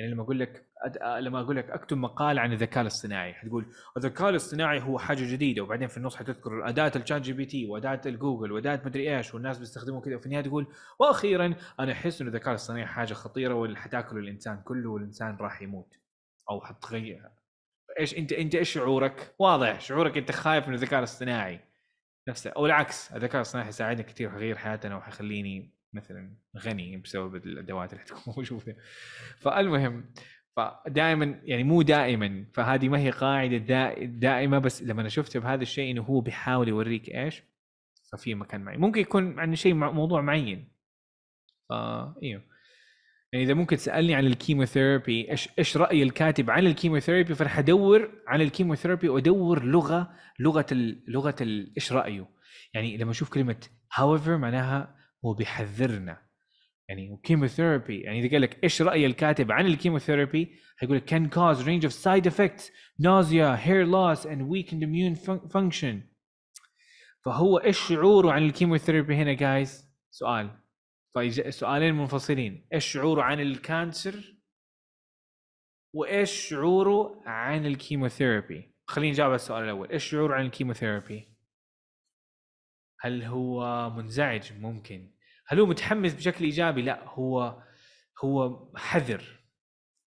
يعني لما اقول لك أد... آه، لما اقول لك اكتب مقال عن الذكاء الاصطناعي حتقول الذكاء الاصطناعي هو حاجه جديده وبعدين في النص حتذكر اداه الشات جي بي تي واداه الجوجل واداه مدري ايش والناس بيستخدموا كذا وفي النهايه تقول واخيرا انا احس انه الذكاء الاصطناعي حاجه خطيره واللي حتاكل الانسان كله والانسان راح يموت او حتغير ايش انت انت ايش شعورك؟ واضح شعورك انت خايف من الذكاء الاصطناعي نفسه او العكس الذكاء الاصطناعي حيساعدني كثير حيغير حياتنا وحيخليني مثلا غني بسبب الادوات اللي حتكون موجوده فالمهم فدائما يعني مو دائما فهذه ما هي قاعده دائمه بس لما انا شفته بهذا الشيء انه هو بيحاول يوريك ايش ففي مكان معين ممكن يكون عن شيء موضوع معين فا ايوه يعني اذا ممكن تسالني عن الكيموثيرابي ايش ايش راي الكاتب عن الكيموثيرابي فراح ادور عن الكيموثيرابي وادور لغه لغه لغه ايش رايه يعني لما اشوف كلمه however معناها هو بيحذرنا يعني وكيموثيرابي يعني اذا قال لك ايش راي الكاتب عن الكيموثيرابي حيقول لك can cause range of side effects nausea hair loss and weakened immune function فهو ايش شعوره عن الكيموثيرابي هنا جايز سؤال طيب، سؤالين منفصلين ايش شعوره عن الكانسر وايش شعوره عن الكيموثيرابي خلينا نجاوب على السؤال الاول ايش شعوره عن الكيموثيرابي هل هو منزعج ممكن هل هو متحمس بشكل ايجابي لا هو هو حذر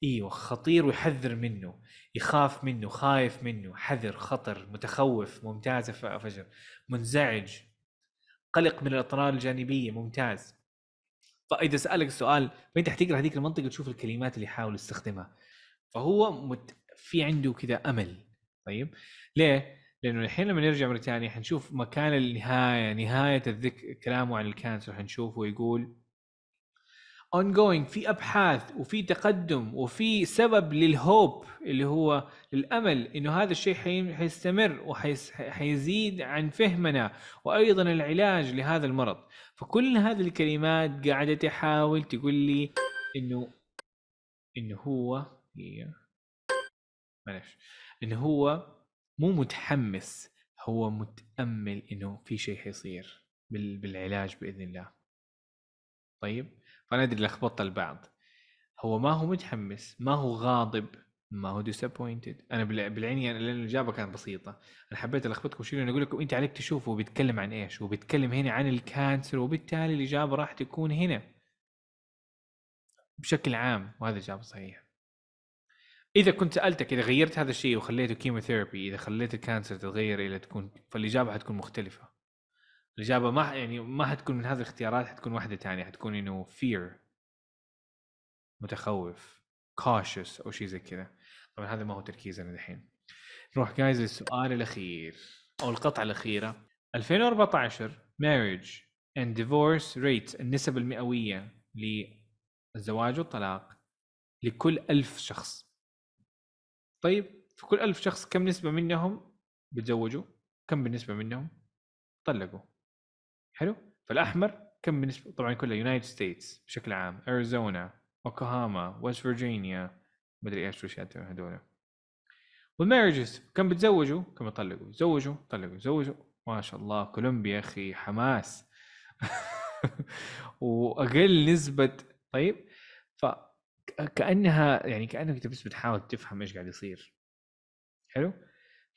ايوه خطير ويحذر منه يخاف منه خايف منه حذر خطر متخوف ممتاز فجر منزعج قلق من الاطرار الجانبيه ممتاز فاذا سالك السؤال فانت حتقرا هذيك المنطقه تشوف الكلمات اللي يحاول يستخدمها فهو مت... في عنده كذا امل طيب ليه؟ لانه الحين لما نرجع مره ثانيه حنشوف مكان النهايه نهايه الذك... كلامه عن الكانسر حنشوفه يقول ongoing في ابحاث وفي تقدم وفي سبب للهوب اللي هو الامل انه هذا الشيء حيستمر وحيزيد عن فهمنا وايضا العلاج لهذا المرض فكل هذه الكلمات قاعده تحاول تقول لي انه انه هو معلش انه هو مو متحمس هو متامل انه في شيء حيصير بالعلاج باذن الله طيب فانا ادري لخبطت البعض هو ما هو متحمس ما هو غاضب ما هو ديسابوينتد انا بالعين يعني لان الاجابه كانت بسيطه انا حبيت الخبطكم شيء اقول لكم انت عليك تشوف هو بيتكلم عن ايش هو بيتكلم هنا عن الكانسر وبالتالي الاجابه راح تكون هنا بشكل عام وهذا الاجابه صحيحه اذا كنت سالتك اذا غيرت هذا الشيء وخليته كيموثيرابي اذا خليت الكانسر تتغير الى تكون فالاجابه حتكون مختلفه الاجابه ما يعني ما حتكون من هذه الاختيارات حتكون واحده ثانيه حتكون انه فير متخوف كوشس او شيء زي كذا طبعا هذا ما هو تركيزنا دحين نروح جايز للسؤال الاخير او القطعه الاخيره 2014 marriage and divorce rates النسب المئويه للزواج والطلاق لكل ألف شخص طيب في كل ألف شخص كم نسبة منهم بتزوجوا كم بالنسبة منهم طلقوا حلو فالأحمر كم بالنسبة طبعا كلها يونايتد ستيتس بشكل عام أريزونا أوكلاهاما ويست فرجينيا مدري ايش وش هذول والمارجز كم بتزوجوا كم يطلقوا زوجوا طلقوا زوجوا ما شاء الله كولومبيا اخي حماس واقل نسبه طيب كانها يعني كانك انت بس بتحاول تفهم ايش قاعد يصير حلو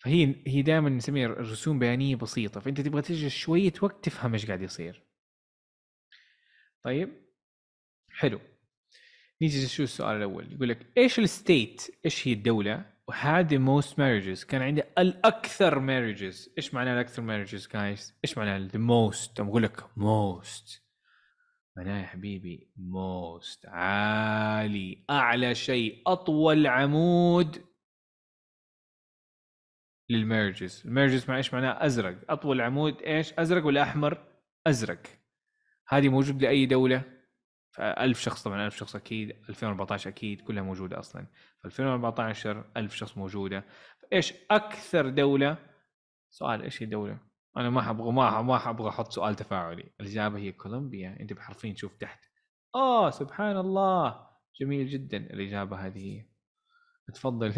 فهي هي دائما نسميها رسوم بيانيه بسيطه فانت تبغى تجلس شويه وقت تفهم ايش قاعد يصير طيب حلو نيجي شو السؤال الاول يقول لك ايش الستيت ايش هي الدوله وهاد موست ماريجز كان عندي الاكثر ماريجز ايش معنى الاكثر ماريجز جايز ايش معنى the most بقول لك most معناه يا حبيبي موست عالي اعلى شيء اطول عمود للميرجز الميرجز مع ايش معناه ازرق اطول عمود ايش ازرق ولا احمر ازرق هذه موجود لاي دوله ف1000 شخص طبعا ألف شخص أكيد 2014 أكيد كلها موجودة أصلا 2014 ألف شخص موجودة إيش أكثر دولة سؤال إيش هي الدولة انا ما ابغى ما ما ابغى احط سؤال تفاعلي الاجابه هي كولومبيا انت حرفيا شوف تحت اه سبحان الله جميل جدا الاجابه هذه هي تفضل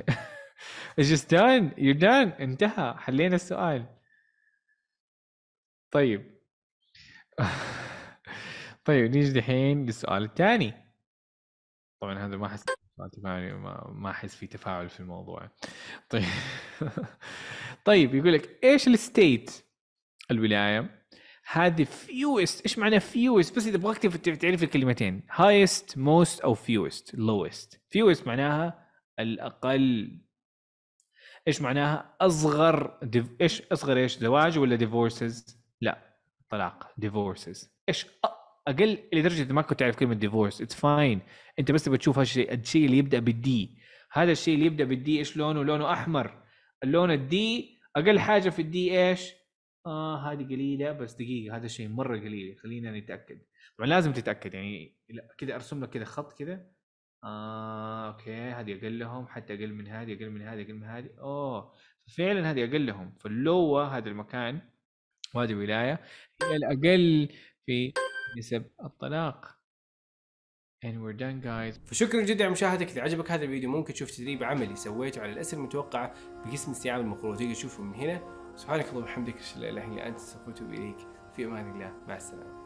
اجستان يودان انتهى حلينا السؤال طيب طيب نيجي الحين للسؤال الثاني طبعا هذا ما حس ما ما احس في تفاعل في الموضوع طيب طيب يقول لك ايش الستيت الولايه هذه فيوست ايش معنى فيوست بس اذا ابغاك تعرف الكلمتين هايست موست او فيوست لوست فيوست معناها الاقل ايش معناها اصغر ديف... ايش اصغر ايش زواج ولا ديفورسز لا طلاق ديفورسز ايش اقل لدرجه ما كنت تعرف كلمه ديفورس اتس فاين انت بس بتشوف هالشيء الشيء اللي يبدا بالدي هذا الشيء اللي يبدا بالدي ايش لونه لونه احمر اللون الدي اقل حاجه في الدي ايش اه هذه قليله بس دقيقه هذا الشيء مره قليل خلينا نتاكد طبعا لازم تتاكد يعني كذا ارسم لك كذا خط كذا آه اوكي هذه اقلهم حتى اقل من هذه اقل من هذه اقل من هذه اوه فعلا هذه اقلهم فاللوه هذا المكان وهذه الولايه هي الاقل في نسب الطلاق And we're done guys. فشكرا جدا على مشاهدتك، إذا عجبك هذا الفيديو ممكن تشوف تدريب عملي سويته على الأسئلة المتوقعة بقسم استيعاب تقدر تشوفه من هنا سبحانك اللهم وبحمدك اشهد ان لا اله الا انت استغفرك واتوب اليك في امان الله مع السلامه